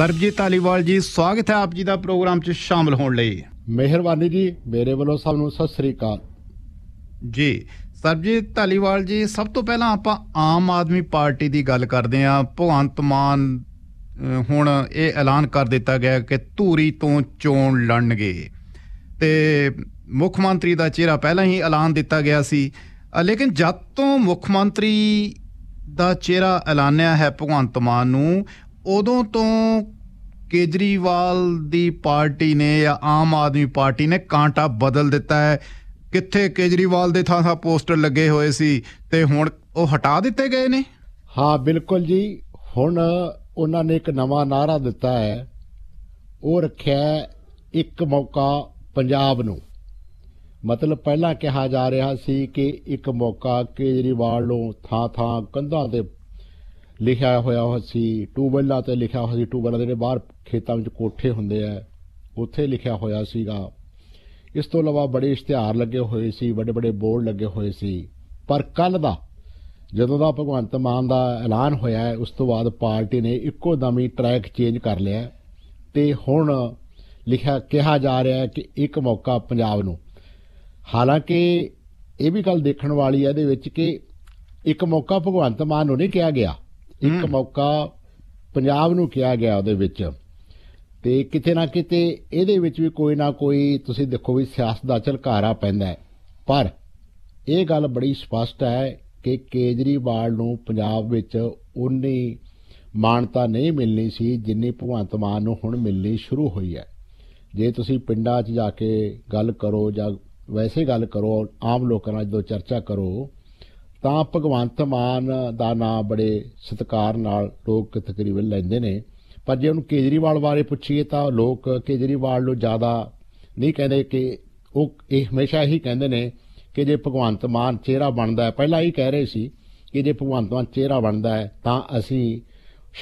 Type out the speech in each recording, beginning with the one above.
ਸਰਬਜੀਤ ਧਾਲੀਵਾਲ ਜੀ ਸਵਾਗਤ ਹੈ ਆਪ ਜੀ ਦਾ ਪ੍ਰੋਗਰਾਮ 'ਚ ਸ਼ਾਮਲ ਹੋਣ ਲਈ ਮਿਹਰਬਾਨੀ ਜੀ ਮੇਰੇ ਵੱਲੋਂ ਸਭ ਨੂੰ ਸਤਿ ਸ੍ਰੀ ਅਕਾਲ ਜੀ ਸਰਬਜੀਤ ਧਾਲੀਵਾਲ ਜੀ ਸਭ ਤੋਂ ਪਹਿਲਾਂ ਆਪਾਂ ਆਮ ਆਦਮੀ ਪਾਰਟੀ ਦੀ ਗੱਲ ਕਰਦੇ ਆਂ ਭਗਵੰਤ ਮਾਨ ਹੁਣ ਇਹ ਐਲਾਨ ਕਰ ਦਿੱਤਾ ਗਿਆ ਕਿ ਧੂਰੀ ਤੋਂ ਚੋਣ ਲੜਨਗੇ ਤੇ ਮੁੱਖ ਮੰਤਰੀ ਦਾ ਚਿਹਰਾ ਪਹਿਲਾਂ ਹੀ ਐਲਾਨ ਦਿੱਤਾ ਗਿਆ ਸੀ ਲੇਕਿਨ ਜਦ ਤੋਂ ਮੁੱਖ ਮੰਤਰੀ ਦਾ ਚਿਹਰਾ ਐਲਾਨਿਆ ਹੈ ਭਗਵੰਤ ਮਾਨ ਨੂੰ ਉਦੋਂ ਤੋਂ ਕੇਜਰੀਵਾਲ ਦੀ ਪਾਰਟੀ ਨੇ ਜਾਂ ਆਮ ਆਦਮੀ ਪਾਰਟੀ ਨੇ ਕਾਂਟਾ ਬਦਲ ਦਿੱਤਾ ਹੈ ਕਿੱਥੇ ਕੇਜਰੀਵਾਲ ਦੇ ਥਾਂ ਥਾਂ ਪੋਸਟਰ ਲੱਗੇ ਹੋਏ ਸੀ ਤੇ ਹੁਣ ਉਹ ਹਟਾ ਦਿੱਤੇ ਗਏ ਨੇ ਹਾਂ ਬਿਲਕੁਲ ਜੀ ਹੁਣ ਉਹਨਾਂ ਨੇ ਇੱਕ ਨਵਾਂ ਨਾਰਾ ਦਿੱਤਾ ਹੈ ਉਹ ਰੱਖਿਆ ਇੱਕ ਮੌਕਾ ਪੰਜਾਬ ਨੂੰ ਮਤਲਬ ਪਹਿਲਾਂ ਕਿਹਾ ਜਾ ਰਿਹਾ ਸੀ ਕਿ ਇੱਕ ਮੌਕਾ ਕੇਜਰੀਵਾਲ ਨੂੰ ਥਾਂ ਥਾਂ ਕੰਧਾਂ ਤੇ ਲਿਖਿਆ ਹੋਇਆ ਹੋ ਸੀ ਟੂਬਲਾਂ ਤੇ ਲਿਖਿਆ ਹੋਇਆ ਸੀ ਟੂਬਲਾਂ ਦੇ ਬਾਹਰ ਖੇਤਾਂ ਵਿੱਚ ਕੋਠੇ ਹੁੰਦੇ ਆ ਉੱਥੇ ਲਿਖਿਆ ਹੋਇਆ ਸੀਗਾ ਇਸ ਤੋਂ ਇਲਾਵਾ ਬੜੇ ਇਸ਼ਤਿਹਾਰ ਲੱਗੇ ਹੋਏ ਸੀ ਵੱਡੇ ਵੱਡੇ ਬੋਰਡ ਲੱਗੇ ਹੋਏ ਸੀ ਪਰ ਕੱਲ ਦਾ ਜਦੋਂ ਦਾ ਭਗਵੰਤ ਮਾਨ ਦਾ ਐਲਾਨ ਹੋਇਆ ਹੈ ਉਸ ਤੋਂ ਬਾਅਦ ਪਾਰਟੀ ਨੇ ਇੱਕੋ ਦਮ ਹੀ ਟਰੈਕ ਚੇਂਜ ਕਰ ਲਿਆ ਤੇ ਹੁਣ ਲਿਖਿਆ ਕਿਹਾ ਜਾ ਰਿਹਾ ਹੈ ਕਿ ਇੱਕ ਮੌਕਾ ਪੰਜਾਬ ਨੂੰ ਹਾਲਾਂਕਿ ਇਹ ਵੀ ਗੱਲ ਦੇਖਣ ਵਾਲੀ ਹੈ ਇਹਦੇ ਵਿੱਚ ਕਿ ਇੱਕ ਮੌਕਾ ਭਗਵੰਤ ਮਾਨ ਨੂੰ ਨਹੀਂ ਕਿਹਾ ਗਿਆ ਇੱਕ ਮੌਕਾ ਪੰਜਾਬ ਨੂੰ ਕਿਹਾ ਗਿਆ ਉਹਦੇ ਵਿੱਚ ਤੇ ਕਿਤੇ ਨਾ ਕਿਤੇ ਇਹਦੇ ਵਿੱਚ ਵੀ ਕੋਈ ਨਾ ਕੋਈ ਤੁਸੀਂ ਦੇਖੋ ਵੀ ਸਿਆਸਤ ਦਾ ਝਲਕਾਰਾ ਪੈਂਦਾ ਪਰ ਇਹ ਗੱਲ ਬੜੀ ਸਪਸ਼ਟ ਹੈ ਕਿ ਕੇਜਰੀਵਾਲ ਨੂੰ ਪੰਜਾਬ ਵਿੱਚ ਉਨੀ ਮਾਨਤਾ ਨਹੀਂ ਮਿਲਣੀ ਸੀ ਜਿੰਨੀ ਭਗਵੰਤ ਮਾਨ ਨੂੰ ਹੁਣ ਮਿਲਣੀ ਸ਼ੁਰੂ ਹੋਈ ਹੈ ਜੇ ਤੁਸੀਂ ਪਿੰਡਾਂ 'ਚ ਜਾ ਕੇ ਗੱਲ ਕਰੋ ਜਾਂ ਵੈਸੇ ਗੱਲ ਕਰੋ ਆਮ ਲੋਕਾਂ ਨਾਲ ਜਦੋਂ ਚਰਚਾ ਕਰੋ ਤਾਂ ਭਗਵੰਤ ਮਾਨ ਦਾ ਨਾਮ ਬੜੇ ਸਤਿਕਾਰ ਨਾਲ ਲੋਕ ਤਕਰੀਬਨ ਲੈਂਦੇ ਨੇ ਪਰ ਜੇ ਉਹਨੂੰ ਕੇਜਰੀਵਾਲ ਬਾਰੇ ਪੁੱਛੀਏ ਤਾਂ ਲੋਕ ਕੇਜਰੀਵਾਲ ਨੂੰ ਜ਼ਿਆਦਾ ਨਹੀਂ ਕਹਿੰਦੇ ਕਿ ਉਹ ਇਹ ਹਮੇਸ਼ਾ ਹੀ ਕਹਿੰਦੇ ਨੇ ਕਿ ਜੇ ਭਗਵੰਤ ਮਾਨ ਚਿਹਰਾ ਬਣਦਾ ਹੈ ਪਹਿਲਾਂ ਹੀ ਕਹਿ ਰਹੇ ਸੀ ਕਿ ਜੇ ਭਗਵੰਤ ਮਾਨ ਚਿਹਰਾ ਬਣਦਾ ਹੈ ਤਾਂ ਅਸੀਂ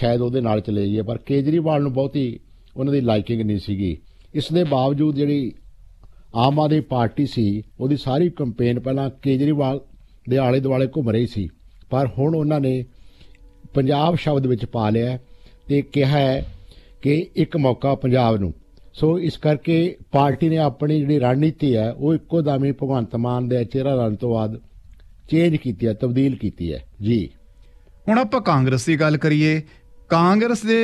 ਸ਼ਾਇਦ ਉਹਦੇ ਨਾਲ ਚਲੇ ਜਾਈਏ ਪਰ ਕੇਜਰੀਵਾਲ ਨੂੰ ਬਹੁਤੀ ਉਹਨਾਂ ਦੀ ਲਾਈਕਿੰਗ ਨਹੀਂ ਸੀਗੀ ਇਸ ਦੇ ਬਾਵਜੂਦ ਜਿਹੜੀ ਆਮ ਆਦਮੀ ਪਾਰਟੀ ਸੀ ਉਹਦੀ ਸਾਰੀ ਕੈਂਪੇਨ ਪਹਿਲਾਂ ਕੇਜਰੀਵਾਲ ਦੇ ਆਲੇ ਦੁਆਲੇ ਘੁੰਮ ਰਹੀ ਸੀ ਪਰ ਹੁਣ ਉਹਨਾਂ ਨੇ ਪੰਜਾਬ ਸ਼ਬਦ ਵਿੱਚ ਪਾ ਲਿਆ ਤੇ ਕਿਹਾ ਹੈ ਕਿ ਇੱਕ ਮੌਕਾ ਪੰਜਾਬ ਨੂੰ ਸੋ ਇਸ ਕਰਕੇ ਪਾਰਟੀ ਨੇ ਆਪਣੀ ਜਿਹੜੀ ਰਣਨੀਤੀ ਹੈ ਉਹ ਇੱਕੋ ਦਾਮੀ ਭਗਵੰਤ ਮਾਨ ਦੇ ਚਿਹਰਾ ਰਣ ਤੋਂ ਬਾਅਦ ਚੇਂਜ ਕੀਤੀ ਹੈ ਤਬਦੀਲ ਕੀਤੀ ਹੈ ਜੀ ਹੁਣ ਆਪਾਂ ਕਾਂਗਰਸ ਦੀ ਗੱਲ ਕਰੀਏ ਕਾਂਗਰਸ ਦੇ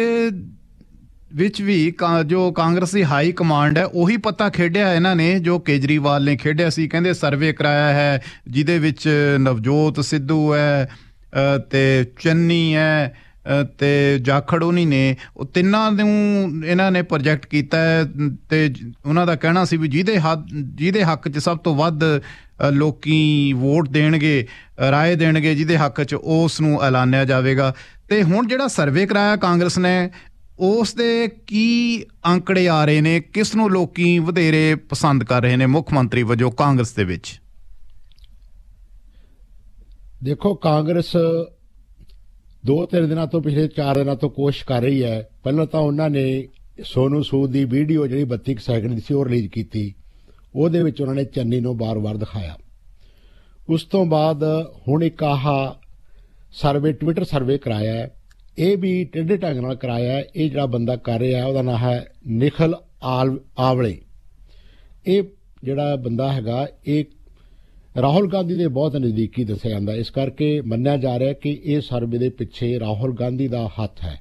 ਵਿੱਚ ਵੀ ਜੋ ਕਾਂਗਰਸੀ ਹਾਈ ਕਮਾਂਡ ਹੈ ਉਹੀ ਪਤਾ ਖੇਡਿਆ ਇਹਨਾਂ ਨੇ ਜੋ ਕੇਜਰੀਵਾਲ ਨੇ ਖੇਡਿਆ ਸੀ ਕਹਿੰਦੇ ਸਰਵੇ ਕਰਾਇਆ ਹੈ ਜਿਹਦੇ ਵਿੱਚ ਨਵਜੋਤ ਸਿੱਧੂ ਹੈ ਤੇ ਚੰਨੀ ਹੈ ਤੇ ਉਹਨੀ ਨੇ ਉਹ ਤਿੰਨਾਂ ਨੂੰ ਇਹਨਾਂ ਨੇ ਪ੍ਰੋਜੈਕਟ ਕੀਤਾ ਤੇ ਉਹਨਾਂ ਦਾ ਕਹਿਣਾ ਸੀ ਵੀ ਜਿਹਦੇ ਜਿਹਦੇ ਹੱਕ 'ਚ ਸਭ ਤੋਂ ਵੱਧ ਲੋਕੀ ਵੋਟ ਦੇਣਗੇ ਰਾਏ ਦੇਣਗੇ ਜਿਹਦੇ ਹੱਕ 'ਚ ਉਸ ਨੂੰ ਐਲਾਨਿਆ ਜਾਵੇਗਾ ਤੇ ਹੁਣ ਜਿਹੜਾ ਸਰਵੇ ਕਰਾਇਆ ਕਾਂਗਰਸ ਨੇ ਉਸ ਦੇ ਕੀ ਅੰਕੜੇ ਆ ਰਹੇ ਨੇ ਕਿਸ ਨੂੰ ਲੋਕੀ ਵਧੇਰੇ ਪਸੰਦ ਕਰ ਰਹੇ ਨੇ ਮੁੱਖ ਮੰਤਰੀ ਵਜੋਂ ਕਾਂਗਰਸ ਦੇ ਵਿੱਚ ਦੇਖੋ ਕਾਂਗਰਸ ਦੋ ਤਿੰਨ ਦਿਨਾਂ ਤੋਂ ਪਿਛਲੇ ਚਾਰ ਦਿਨਾਂ ਤੋਂ ਕੋਸ਼ਿਸ਼ ਕਰ ਰਹੀ ਹੈ ਪਹਿਲਾਂ ਤਾਂ ਉਹਨਾਂ ਨੇ ਸੋਨੂ ਸੂਦ ਦੀ ਵੀਡੀਓ ਜਿਹੜੀ 32 ਸੈਕਿੰਡ ਦੀ ਸੀ ਉਹ ਰਿਲੀਜ਼ ਕੀਤੀ ਉਹਦੇ ਵਿੱਚ ਉਹਨਾਂ ਨੇ ਚੰਨੀ ਨੂੰ ਬਾਰ-ਬਾਰ ਦਿਖਾਇਆ ਉਸ ਤੋਂ ਬਾਅਦ ਹੁਣ ਇੱਕ ਆਹਾ ਸਰਵੇ ਟਵਿੱਟਰ ਸਰਵੇ ਕਰਾਇਆ ਹੈ ਇਹ ਵੀ ਟੇਢੇ ਢੰਗ ਨਾਲ ਕਰਾਇਆ ਇਹ ਜਿਹੜਾ ਬੰਦਾ ਕਰ ਰਿਹਾ ਉਹਦਾ ਨਾਮ ਹੈ ਨikhil ਆਵਲੇ ਇਹ ਜਿਹੜਾ ਬੰਦਾ ਹੈਗਾ ਇਹ ਰਾਹੁਲ ਗਾਂਧੀ ਦੇ ਬਹੁਤ ਨਜ਼ਦੀਕੀ ਦੱਸਿਆ ਜਾਂਦਾ ਇਸ ਕਰਕੇ ਮੰਨਿਆ ਜਾ ਰਿਹਾ ਕਿ ਇਹ ਸਰਵੇ ਦੇ ਪਿੱਛੇ ਰਾਹੁਲ ਗਾਂਧੀ ਦਾ ਹੱਥ ਹੈ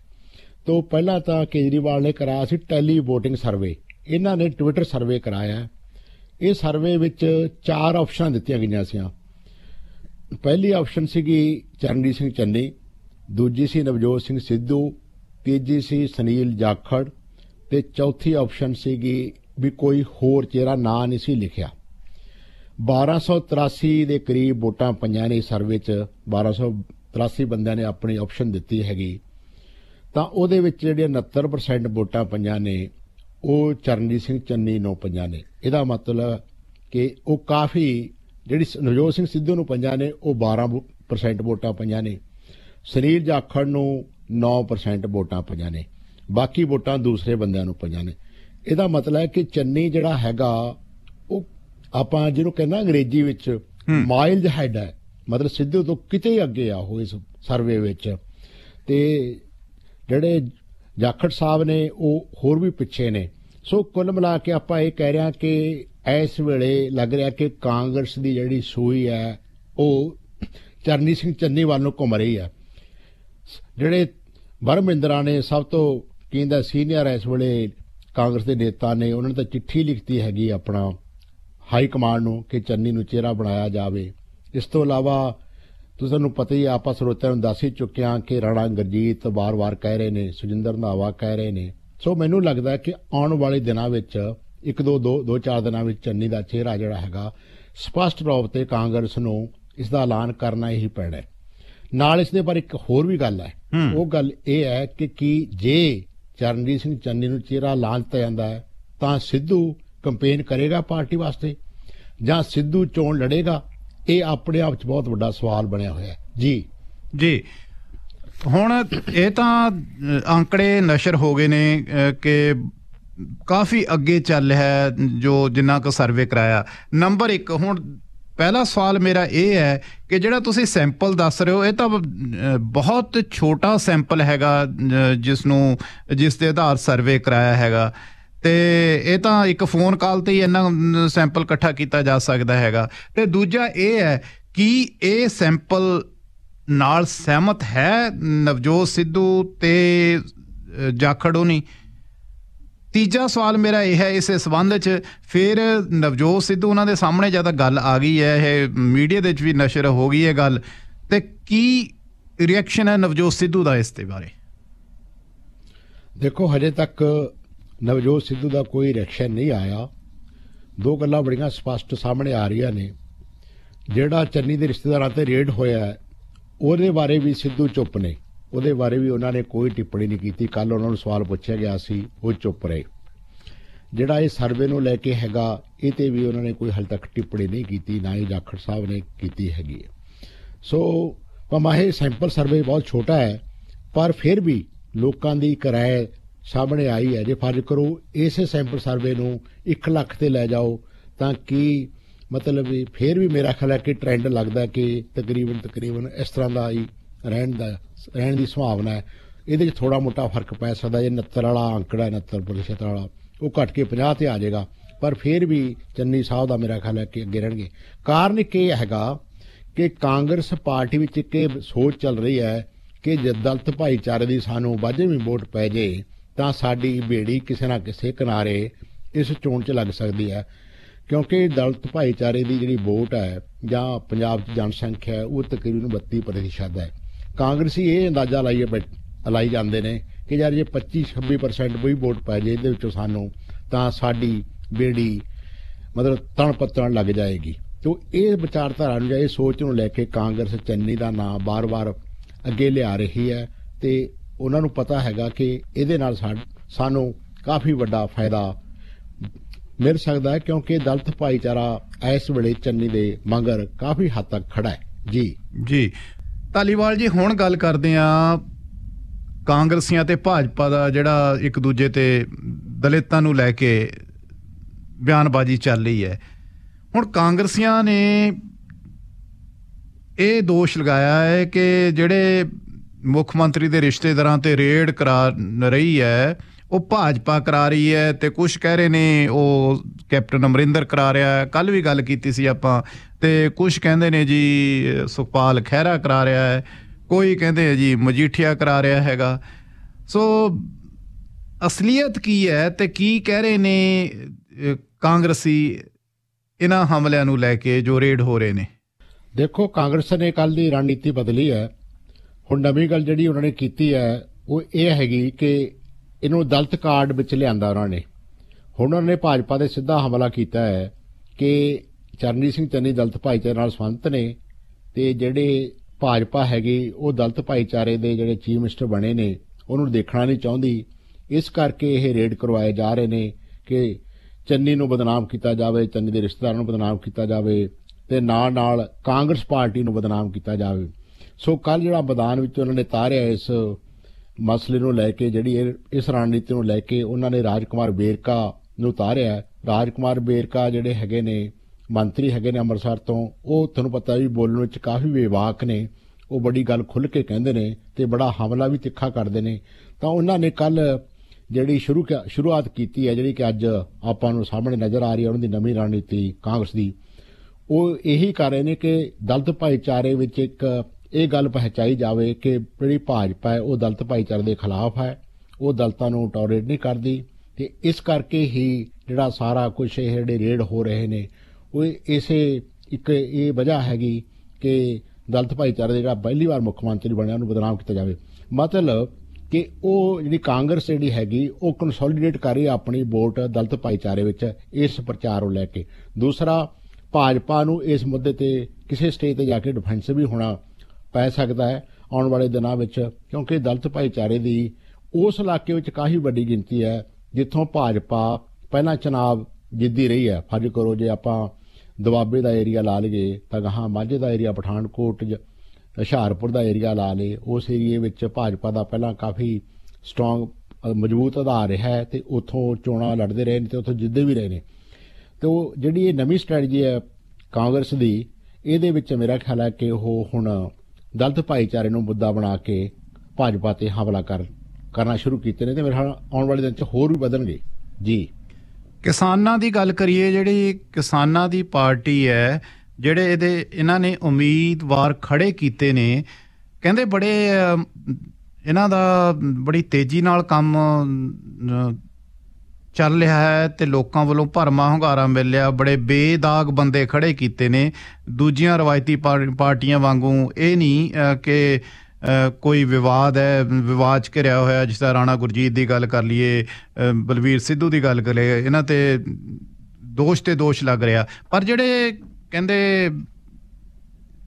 ਤੋਂ ਪਹਿਲਾਂ ਤਾਂ ਕੇਜਰੀਵਾਲ ਨੇ ਕਰਾਇਆ ਸੀ ਟੈਲੀ VOTING ਸਰਵੇ ਇਹਨਾਂ ਨੇ ਟਵਿੱਟਰ ਸਰਵੇ ਕਰਾਇਆ ਇਹ ਸਰਵੇ ਵਿੱਚ ਚਾਰ ਆਪਸ਼ਨਾਂ ਦਿੱਤੀਆਂ ਗਈਆਂ ਸੀਆਂ ਪਹਿਲੀ ਆਪਸ਼ਨ ਸੀਗੀ ਚਰਨਜੀਤ ਸਿੰਘ ਚੰਨੀ ਦੂਜੀ ਸੀ ਨਵਜੋਤ ਸਿੰਘ ਸਿੱਧੂ ਤੀਜੀ ਸੀ ਸੁਨੀਲ ਜਾਖੜ ਤੇ ਚੌਥੀ ਆਪਸ਼ਨ ਸੀਗੀ ਵੀ ਕੋਈ ਹੋਰ ਚਿਹਰਾ ਨਾਂ ਨਹੀਂ ਸੀ ਲਿਖਿਆ 1283 ਦੇ ਕਰੀਬ ਵੋਟਾਂ ਪਈਆਂ ਨੇ ਸਰਵੇ ਚ 1283 ਬੰਦਿਆਂ ਨੇ ਆਪਣੀ ਆਪਸ਼ਨ ਦਿੱਤੀ ਹੈਗੀ ਤਾਂ ਉਹਦੇ ਵਿੱਚ ਜਿਹੜੇ 69% ਵੋਟਾਂ ਪਈਆਂ ਨੇ ਉਹ ਚਰਨਜੀਤ ਸਿੰਘ ਚੰਨੀ ਨੂੰ ਪਈਆਂ ਨੇ ਇਹਦਾ ਮਤਲਬ ਕਿ ਉਹ ਕਾਫੀ ਜਿਹੜੀ ਨਵਜੋਤ ਸਿੰਘ ਸਿੱਧੂ ਨੂੰ ਪਈਆਂ ਨੇ ਉਹ 12% ਵੋਟਾਂ ਪਈਆਂ ਨੇ ਸਰੀਰ ਜਾਖੜ ਨੂੰ 9% ਵੋਟਾਂ ਪਈਆਂ ਨੇ ਬਾਕੀ ਵੋਟਾਂ ਦੂਸਰੇ ਬੰਦਿਆਂ ਨੂੰ ਪਈਆਂ ਨੇ ਇਹਦਾ ਮਤਲਬ ਹੈ ਕਿ ਚੰਨੀ ਜਿਹੜਾ ਹੈਗਾ ਉਹ ਆਪਾਂ ਜਿਹਨੂੰ ਕਹਿੰਦਾ ਅੰਗਰੇਜ਼ੀ ਵਿੱਚ ਮਾਈਲਡ ਹੈਡ ਹੈ ਮਤਲਬ ਸਿੱਧੂ ਤੋਂ ਕਿਤੇ ਅੱਗੇ ਆ ਉਹ ਇਸ ਸਰਵੇ ਵਿੱਚ ਤੇ ਜਿਹੜੇ ਜਾਖੜ ਸਾਹਿਬ ਨੇ ਉਹ ਹੋਰ ਵੀ ਪਿੱਛੇ ਨੇ ਸੋ ਕੁੱਲ ਮਿਲਾ ਕੇ ਆਪਾਂ ਇਹ ਕਹਿ ਰਿਹਾ ਕਿ ਇਸ ਵੇਲੇ ਲੱਗ ਰਿਹਾ ਕਿ ਕਾਂਗਰਸ ਦੀ ਜਿਹੜੀ ਸੂਈ ਹੈ ਉਹ ਚਰਨੀ ਸਿੰਘ ਚੰਨੀ ਵੱਲ ਨੂੰ ਘੁੰਮ ਰਹੀ ਹੈ ਜਿਹੜੇ ਵਰਮਿੰਦਰਾ ਨੇ ਸਭ ਤੋਂ ਕਹਿੰਦਾ ਸੀਨੀਅਰ ਐ ਇਸ ਵੇਲੇ ਕਾਂਗਰਸ ਦੇ ਨੇਤਾ ਨੇ ਉਹਨਾਂ ਨੇ ਤਾਂ ਚਿੱਠੀ ਲਿਖਤੀ ਹੈਗੀ ਆਪਣਾ ਹਾਈ ਕਮਾਂਡ ਨੂੰ ਕਿ ਚੰਨੀ ਨੂੰ ਚਿਹਰਾ ਬਣਾਇਆ ਜਾਵੇ ਇਸ ਤੋਂ ਇਲਾਵਾ ਤੁਸਾਂ ਨੂੰ ਪਤਾ ਹੀ ਆਪਾਂ ਸਰੋਤਿਆਂ ਨੂੰ ਦੱਸ ਹੀ ਚੁੱਕਿਆ ਕਿ ਰਾਣਾ ਗਰਜੀਤ ਬਾਰ-ਬਾਰ ਕਹਿ ਰਹੇ ਨੇ ਸੁਜਿੰਦਰ ਨਾਵਾ ਕਹਿ ਰਹੇ ਨੇ ਸੋ ਮੈਨੂੰ ਲੱਗਦਾ ਕਿ ਆਉਣ ਵਾਲੇ ਦਿਨਾਂ ਵਿੱਚ ਇੱਕ ਦੋ ਦੋ ਦੋ ਚਾਰ ਦਿਨਾਂ ਵਿੱਚ ਚੰਨੀ ਦਾ ਚਿਹਰਾ ਜਿਹੜਾ ਹੈਗਾ ਸਪਸ਼ਟ ਰੂਪ ਤੇ ਕਾਂਗਰਸ ਨੂੰ ਇਸ ਦਾ ਐਲਾਨ ਕਰਨਾ ਹੀ ਪੈਣਾ ਹੈ ਨਾਲ ਇਸ ਦੇ ਪਰ ਇੱਕ ਹੋਰ ਵੀ ਗੱਲ ਹੈ ਉਹ ਗੱਲ ਇਹ ਹੈ ਕਿ ਕੀ ਜੇ ਚਰਨਜੀਤ ਸਿੰਘ ਚੰਨੀ ਨੂੰ ਚਿਹਰਾ ਲਾਲ ਦਿੱਤਾ ਜਾਂਦਾ ਹੈ ਤਾਂ ਸਿੱਧੂ ਕੰਪੇਨ ਕਰੇਗਾ ਪਾਰਟੀ ਵਾਸਤੇ ਜਾਂ ਸਿੱਧੂ ਚੋਣ ਲੜੇਗਾ ਇਹ ਆਪਣੇ ਆਪ ਵਿੱਚ ਬਹੁਤ ਵੱਡਾ ਸਵਾਲ ਬਣਿਆ ਹੋਇਆ ਹੈ ਜੀ ਜੀ ਹੁਣ ਇਹ ਤਾਂ ਅੰਕੜੇ ਨਸ਼ਰ ਹੋ ਗਏ ਨੇ ਕਿ ਕਾਫੀ ਅੱਗੇ ਚੱਲ ਹੈ ਜੋ ਜਿੰਨਾ ਕੁ ਸਰਵੇ ਕਰਾਇਆ ਨੰਬਰ 1 ਹੁਣ ਪਹਿਲਾ ਸਵਾਲ ਮੇਰਾ ਇਹ ਹੈ ਕਿ ਜਿਹੜਾ ਤੁਸੀਂ ਸੈਂਪਲ ਦੱਸ ਰਹੇ ਹੋ ਇਹ ਤਾਂ ਬਹੁਤ ਛੋਟਾ ਸੈਂਪਲ ਹੈਗਾ ਜਿਸ ਨੂੰ ਜਿਸ ਦੇ ਆਧਾਰ ਸਰਵੇ ਕਰਾਇਆ ਹੈਗਾ ਤੇ ਇਹ ਤਾਂ ਇੱਕ ਫੋਨ ਕਾਲ ਤੇ ਹੀ ਇੰਨਾ ਸੈਂਪਲ ਇਕੱਠਾ ਕੀਤਾ ਜਾ ਸਕਦਾ ਹੈਗਾ ਤੇ ਦੂਜਾ ਇਹ ਹੈ ਕਿ ਇਹ ਸੈਂਪਲ ਨਾਲ ਸਹਿਮਤ ਹੈ ਨਵਜੋਤ ਸਿੱਧੂ ਤੇ ਜਾਖੜੋਨੀ ਨਹੀਂ ਤੀਜਾ ਸਵਾਲ ਮੇਰਾ ਇਹ ਹੈ ਇਸ ਸਬੰਧ 'ਚ ਫਿਰ ਨਵਜੋਤ ਸਿੱਧੂ ਉਹਨਾਂ ਦੇ ਸਾਹਮਣੇ ਜਦ ਗੱਲ ਆ ਗਈ ਹੈ ਇਹ ਮੀਡੀਆ ਦੇ ਵਿੱਚ ਵੀ ਨਸ਼ਰ ਹੋ ਗਈ ਹੈ ਗੱਲ ਤੇ ਕੀ ਰਿਐਕਸ਼ਨ ਹੈ ਨਵਜੋਤ ਸਿੱਧੂ ਦਾ ਇਸ ਤੇ ਬਾਰੇ ਦੇਖੋ ਹਜੇ ਤੱਕ ਨਵਜੋਤ ਸਿੱਧੂ ਦਾ ਕੋਈ ਰਿਐਕਸ਼ਨ ਨਹੀਂ ਆਇਆ ਦੋ ਗੱਲਾਂ ਬੜੀਆਂ ਸਪਸ਼ਟ ਸਾਹਮਣੇ ਆ ਰਹੀਆਂ ਨੇ ਜਿਹੜਾ ਚੰਨੀ ਦੇ ਰਿਸ਼ਤੇਦਾਰਾਂ ਤੇ ਰੇਡ ਹੋਇਆ ਹੈ ਉਹਦੇ ਬਾਰੇ ਵੀ ਸਿੱਧੂ ਚੁੱਪ ਨੇ ਉਹਦੇ ਬਾਰੇ ਵੀ ਉਹਨਾਂ ਨੇ ਕੋਈ ਟਿੱਪਣੀ ਨਹੀਂ ਕੀਤੀ ਕੱਲ ਉਹਨਾਂ ਨੂੰ ਸਵਾਲ ਪੁੱਛਿਆ ਗਿਆ ਸੀ ਉਹ ਚੁੱਪ ਰਹੇ ਜਿਹੜਾ ਇਹ ਸਰਵੇ ਨੂੰ ਲੈ ਕੇ ਹੈਗਾ ਇਹ ਤੇ ਵੀ ਉਹਨਾਂ ਨੇ ਕੋਈ ਹਲ ਤੱਕ ਟਿੱਪਣੀ ਨਹੀਂ ਕੀਤੀ ਨਾ ਹੀ ਜਾਖੜ ਸਾਹਿਬ ਨੇ ਕੀਤੀ ਹੈਗੀ ਸੋ ਪਮਾਹੇ ਸੈਂਪਲ ਸਰਵੇ ਬਹੁਤ ਛੋਟਾ ਹੈ ਪਰ ਫਿਰ ਵੀ ਲੋਕਾਂ ਦੀ ਕਿਰਾਏ ਸਾਹਮਣੇ ਆਈ ਹੈ ਜੇ ਫਰਜ਼ ਕਰੋ ਇਸੇ ਸੈਂਪਲ ਸਰਵੇ ਨੂੰ 1 ਲੱਖ ਤੇ ਲੈ ਜਾਓ ਤਾਂ ਕੀ ਮਤਲਬ ਫਿਰ ਵੀ ਮੇਰਾ ਖਿਆਲ ਹੈ ਕਿ ਟ੍ਰੈਂਡ ਲੱਗਦਾ ਕਿ ਤਕਰੀਬਨ ਤਕਰੀਬਨ ਇਸ ਤਰ੍ਹਾਂ ਦਾ ਹੀ ਰਹਿਣ ਦਾ ਰਹਿਣ ਦੀ ਸੰਭਾਵਨਾ ਹੈ ਇਹਦੇ 'ਚ ਥੋੜਾ ਮੋਟਾ ਫਰਕ ਪੈ ਸਕਦਾ ਜੇ 69 ਵਾਲਾ ਅੰਕੜਾ 69% ਵਾਲਾ ਉਹ ਘਟ ਕੇ 50 ਤੇ ਆ ਜਾਏਗਾ ਪਰ ਫਿਰ ਵੀ ਚੰਨੀ ਸਾਹਿਬ ਦਾ ਮੇਰਾ ਖਿਆਲ ਹੈ ਕਿ ਅੱਗੇ ਰਹਿਣਗੇ ਕਾਰਨ ਇਹ ਹੈਗਾ ਕਿ ਕਾਂਗਰਸ ਪਾਰਟੀ ਵਿੱਚ ਇੱਕ ਸੋਚ ਚੱਲ ਰਹੀ ਹੈ ਕਿ ਜੇ ਦਲਤ ਭਾਈਚਾਰੇ ਦੀ ਸਾਨੂੰ ਵੀ ਵੋਟ ਪੈ ਜੇ ਤਾਂ ਸਾਡੀ ਬੇੜੀ ਕਿਸੇ ਨਾ ਕਿਸੇ ਕਿਨਾਰੇ ਇਸ ਚੋਣ 'ਚ ਲੱਗ ਸਕਦੀ ਹੈ ਕਿਉਂਕਿ ਦਲਤ ਭਾਈਚਾਰੇ ਦੀ ਜਿਹੜੀ ਵੋਟ ਹੈ ਜਾਂ ਪੰਜਾਬ 'ਚ ਜਨਸੰਖਿਆ ਉਹ ਤਕਰੀਬਨ 32% ਹੈ ਕਾਂਗਰਸੀ ਇਹ ਅੰਦਾਜ਼ਾ ਲਾਈਏ ਲਾਈ ਜਾਂਦੇ ਨੇ ਕਿ ਯਾਰ ਜੇ 25 26% ਵੀ ਵੋਟ ਪੈ ਜੇ ਇਹਦੇ ਵਿੱਚੋਂ ਸਾਨੂੰ ਤਾਂ ਸਾਡੀ ਬੇੜੀ ਮਤਲਬ ਤਣ ਪਤਣ ਲੱਗ ਜਾਏਗੀ ਤੋ ਇਹ ਵਿਚਾਰਧਾਰਾ ਨੂੰ ਜਾਂ ਇਹ ਸੋਚ ਨੂੰ ਲੈ ਕੇ ਕਾਂਗਰਸ ਚੰਨੀ ਦਾ ਨਾਮ ਬਾਰ-ਬਾਰ ਅੱਗੇ ਲਿਆ ਰਹੀ ਹੈ ਤੇ ਉਹਨਾਂ ਨੂੰ ਪਤਾ ਹੈਗਾ ਕਿ ਇਹਦੇ ਨਾਲ ਸਾਨੂੰ ਕਾਫੀ ਵੱਡਾ ਫਾਇਦਾ ਮਿਲ ਸਕਦਾ ਹੈ ਕਿਉਂਕਿ ਦਲਤ ਭਾਈਚਾਰਾ ਇਸ ਵੇਲੇ ਚੰਨੀ ਦੇ ਮੰਗਰ ਕਾਫੀ ਹੱਦ ਤੱਕ ਖੜਾ ਹੈ ਜੀ ਜੀ ਤਾਲੀਵਾਲ ਜੀ ਹੁਣ ਗੱਲ ਕਰਦੇ ਆ ਕਾਂਗਰਸੀਆਂ ਤੇ ਭਾਜਪਾ ਦਾ ਜਿਹੜਾ ਇੱਕ ਦੂਜੇ ਤੇ ਦਲਿਤਾਂ ਨੂੰ ਲੈ ਕੇ ਬਿਆਨਬਾਜ਼ੀ ਚੱਲ ਰਹੀ ਹੈ ਹੁਣ ਕਾਂਗਰਸੀਆਂ ਨੇ ਇਹ ਦੋਸ਼ ਲਗਾਇਆ ਹੈ ਕਿ ਜਿਹੜੇ ਮੁੱਖ ਮੰਤਰੀ ਦੇ ਰਿਸ਼ਤੇਦਾਰਾਂ ਤੇ ਰੇਡ ਕਰਾ ਰਹੀ ਹੈ ਉਹ ਭਾਜਪਾ ਕਰਾ ਰਹੀ ਹੈ ਤੇ ਕੁਝ ਕਹਿ ਰਹੇ ਨੇ ਉਹ ਕੈਪਟਨ ਅਮਰਿੰਦਰ ਕਰਾ ਰਿਹਾ ਹੈ ਕੱਲ ਵੀ ਗੱਲ ਕੀਤੀ ਸੀ ਆਪਾਂ ਤੇ ਕੁਝ ਕਹਿੰਦੇ ਨੇ ਜੀ ਸੁਖਪਾਲ ਖਹਿਰਾ ਕਰਾ ਰਿਹਾ ਹੈ ਕੋਈ ਕਹਿੰਦੇ ਹੈ ਜੀ ਮਜੀਠੀਆ ਕਰਾ ਰਿਹਾ ਹੈਗਾ ਸੋ ਅਸਲੀਅਤ ਕੀ ਹੈ ਤੇ ਕੀ ਕਹਿ ਰਹੇ ਨੇ ਕਾਂਗਰਸੀ ਇਹਨਾਂ ਹਮਲਿਆਂ ਨੂੰ ਲੈ ਕੇ ਜੋ ਰੇਡ ਹੋ ਰਹੇ ਨੇ ਦੇਖੋ ਕਾਂਗਰਸ ਨੇ ਕੱਲ ਦੀ ਰਣਨੀਤੀ ਬਦਲੀ ਹੈ ਹੁਣ ਨਵੀਂ ਗੱਲ ਜਿਹੜੀ ਉਹਨਾਂ ਨੇ ਕੀਤੀ ਹੈ ਉਹ ਇਹ ਹੈਗੀ ਕਿ ਇਹਨੂੰ ਦਲਤ ਕਾਰਡ ਵਿੱਚ ਲਿਆਂਦਾ ਉਹਨਾਂ ਨੇ ਹੁਣ ਉਹਨਾਂ ਨੇ ਭਾਜਪਾ ਦੇ ਸਿੱਧਾ ਹਮਲਾ ਕੀਤਾ ਹੈ ਕਿ ਚਰਨਜੀਤ ਸਿੰਘ ਚੰਨੀ ਦਲਤ ਭਾਈਚਾਰੇ ਨਾਲ ਸੰਬੰਧਤ ਨੇ ਤੇ ਜਿਹੜੇ ਭਾਜਪਾ ਹੈਗੇ ਉਹ ਦਲਤ ਭਾਈਚਾਰੇ ਦੇ ਜਿਹੜੇ ਚੀਫ ਮਿਨਿਸਟਰ ਬਣੇ ਨੇ ਉਹਨੂੰ ਦੇਖਣਾ ਨਹੀਂ ਚਾਹੁੰਦੀ ਇਸ ਕਰਕੇ ਇਹ ਰੇਡ ਕਰਵਾਏ ਜਾ ਰਹੇ ਨੇ ਕਿ ਚੰਨੀ ਨੂੰ ਬਦਨਾਮ ਕੀਤਾ ਜਾਵੇ ਚੰਨੀ ਦੇ ਰਿਸ਼ਤੇਦਾਰਾਂ ਨੂੰ ਬਦਨਾਮ ਕੀਤਾ ਜਾਵੇ ਤੇ ਨਾਲ ਨਾਲ ਕਾਂਗਰਸ ਪਾਰਟੀ ਨੂੰ ਬਦਨਾਮ ਕੀਤਾ ਜਾਵੇ ਸੋ ਕੱਲ ਜਿਹੜਾ ਮੈਦਾਨ ਵਿੱਚ ਉਹਨਾਂ ਨੇ ਤਾਰਿਆ ਇਸ ਮਸਲੇ ਨੂੰ ਲੈ ਕੇ ਜਿਹੜੀ ਇਸ ਰਣਨੀਤੀ ਨੂੰ ਲੈ ਕੇ ਉਹਨਾਂ ਨੇ ਰਾਜਕੁਮਾਰ ਬੇਰਕਾ ਨੂੰ ਉਤਾਰਿਆ ਰਾਜਕੁਮਾਰ ਬੇਰਕਾ ਜਿਹੜੇ ਹੈਗੇ ਨੇ ਮੰਤਰੀ ਹੈਗੇ ਨੇ ਅੰਮ੍ਰਿਤਸਰ ਤੋਂ ਉਹ ਤੁਹਾਨੂੰ ਪਤਾ ਵੀ ਬੋਲਣ ਵਿੱਚ ਕਾਫੀ ਵਿਵਾਕ ਨੇ ਉਹ ਬੜੀ ਗੱਲ ਖੁੱਲ ਕੇ ਕਹਿੰਦੇ ਨੇ ਤੇ ਬੜਾ ਹਮਲਾ ਵੀ ਤਿੱਖਾ ਕਰਦੇ ਨੇ ਤਾਂ ਉਹਨਾਂ ਨੇ ਕੱਲ ਜਿਹੜੀ ਸ਼ੁਰੂ ਸ਼ੁਰੂਆਤ ਕੀਤੀ ਹੈ ਜਿਹੜੀ ਕਿ ਅੱਜ ਆਪਾਂ ਨੂੰ ਸਾਹਮਣੇ ਨਜ਼ਰ ਆ ਰਹੀ ਹੈ ਉਹਨਾਂ ਦੀ ਨਵੀਂ ਰਣਨੀਤੀ ਕਾਂਗਰਸ ਦੀ ਉਹ ਇਹੀ ਕਰ ਰਹੇ ਨੇ ਕਿ ਦਲਤ ਭਾਈਚਾਰੇ ਵਿੱਚ ਇੱਕ ਇਹ ਗੱਲ ਪਹਚਾਈ ਜਾਵੇ ਕਿ ਜਿਹੜੀ ਭਾਜਪਾ ਹੈ ਉਹ ਦਲਤ ਭਾਈਚਾਰੇ ਦੇ ਖਿਲਾਫ ਹੈ ਉਹ ਦਲਤਾਂ ਨੂੰ ਟੋਲਰੇਟ ਨਹੀਂ ਕਰਦੀ ਤੇ ਇਸ ਕਰਕੇ ਹੀ ਜਿਹੜਾ ਸਾਰਾ ਕੁਝ ਇਹ ਜਿਹੜੇ ਰੇਡ ਹੋ ਰਹੇ ਨੇ ਉਹ ਇਸੇ ਇੱਕ ਇਹ ਵਜ੍ਹਾ ਹੈਗੀ ਕਿ ਦਲਤ ਭਾਈਚਾਰੇ ਜਿਹੜਾ ਪਹਿਲੀ ਵਾਰ ਮੁੱਖ ਮੰਤਰੀ ਬਣਿਆ ਉਹਨੂੰ ਬਦਨਾਮ ਕੀਤਾ ਜਾਵੇ ਮਤਲਬ ਕਿ ਉਹ ਜਿਹੜੀ ਕਾਂਗਰਸ ਜਿਹੜੀ ਹੈਗੀ ਉਹ ਕੰਸੋਲੀਡੇਟ ਕਰ ਰਹੀ ਆਪਣੀ ਵੋਟ ਦਲਤ ਭਾਈਚਾਰੇ ਵਿੱਚ ਇਸ ਪ੍ਰਚਾਰ ਨੂੰ ਲੈ ਕੇ ਦੂਸਰਾ ਭਾਜਪਾ ਨੂੰ ਇਸ ਮੁੱਦੇ ਤੇ ਕਿਸੇ ਸਟੇਜ ਤੇ ਜਾ ਕੇ ਡਿਫੈਂਸਿਵ ਵੀ ਹੋਣਾ ਪੈ ਸਕਦਾ ਹੈ ਆਉਣ ਵਾਲੇ ਦਿਨਾਂ ਵਿੱਚ ਕਿਉਂਕਿ ਦਲਿਤ ਭਾਈਚਾਰੇ ਦੀ ਉਸ ਇਲਾਕੇ ਵਿੱਚ ਕਾਫੀ ਵੱਡੀ ਗਿਣਤੀ ਹੈ ਜਿੱਥੋਂ ਭਾਜਪਾ ਪਹਿਲਾਂ ਚਨਾਬ ਜਿੱਦੀ ਰਹੀ ਹੈ ਫਰਜ਼ ਕਰੋ ਜੇ ਆਪਾਂ ਦਵਾਬੇ ਦਾ ਏਰੀਆ ਲਾ ਲਈਏ ਤਾਂ ਗਾਹਾਂ ਮਾਝੇ ਦਾ ਏਰੀਆ ਪਠਾਨਕੋਟ ਹਸ਼ਾਰਪੁਰ ਦਾ ਏਰੀਆ ਲਾ ਲਈ ਉਸ ਏਰੀਏ ਵਿੱਚ ਭਾਜਪਾ ਦਾ ਪਹਿਲਾਂ ਕਾਫੀ ਸਟਰੋਂਗ ਮਜ਼ਬੂਤ ਆਧਾਰ ਰਿਹਾ ਹੈ ਤੇ ਉਥੋਂ ਚੋਣਾਂ ਲੜਦੇ ਰਹੇ ਨੇ ਤੇ ਉਥੋਂ ਜਿੱਦੇ ਵੀ ਰਹੇ ਨੇ ਤੇ ਉਹ ਜਿਹੜੀ ਇਹ ਨਵੀਂ ਸਟ੍ਰੈਟਜੀ ਹੈ ਕਾਂਗਰਸ ਦੀ ਇਹਦੇ ਵਿੱਚ ਮੇਰਾ ਖਿਆਲ ਹੈ ਕਿ ਉਹ ਹੁਣ ਦਲਤ ਭਾਈਚਾਰੇ ਨੂੰ ਮੁੱਦਾ ਬਣਾ ਕੇ ਭਾਜਪਾ ਤੇ ਹਮਲਾ ਕਰ ਕਰਨਾ ਸ਼ੁਰੂ ਕੀਤੇ ਨੇ ਤੇ ਮੇਰੇ ਖਿਆਲ ਆਉਣ ਵਾਲੇ ਦਿਨ 'ਚ ਹੋਰ ਵੀ ਵਧਣਗੇ ਜੀ ਕਿਸਾਨਾਂ ਦੀ ਗੱਲ ਕਰੀਏ ਜਿਹੜੀ ਕਿਸਾਨਾਂ ਦੀ ਪਾਰਟੀ ਹੈ ਜਿਹੜੇ ਇਹਦੇ ਇਹਨਾਂ ਨੇ ਉਮੀਦਵਾਰ ਖੜੇ ਕੀਤੇ ਨੇ ਕਹਿੰਦੇ ਬੜੇ ਇਹਨਾਂ ਦਾ ਬੜੀ ਤੇਜ਼ੀ ਨਾਲ ਕੰਮ ਚੱਲ ਰਿਹਾ ਹੈ ਤੇ ਲੋਕਾਂ ਵੱਲੋਂ ਭਰਮਾ ਹੰਗਾਰਾ ਮਿਲਿਆ ਬੜੇ ਬੇਦਾਗ ਬੰਦੇ ਖੜੇ ਕੀਤੇ ਨੇ ਦੂਜੀਆਂ ਰਵਾਇਤੀ ਪਾਰਟੀਆਂ ਵਾਂਗੂ ਇਹ ਨਹੀਂ ਕਿ ਕੋਈ ਵਿਵਾਦ ਹੈ ਵਿਵਾਦ ਚ ਘਿਰਿਆ ਹੋਇਆ ਜਿਸ ਤਰ੍ਹਾਂ ਰਾਣਾ ਗੁਰਜੀਤ ਦੀ ਗੱਲ ਕਰ ਲਈਏ ਬਲਵੀਰ ਸਿੱਧੂ ਦੀ ਗੱਲ ਕਰ ਲਈਏ ਇਹਨਾਂ ਤੇ ਦੋਸ਼ ਤੇ ਦੋਸ਼ ਲੱਗ ਰਿਹਾ ਪਰ ਜਿਹੜੇ ਕਹਿੰਦੇ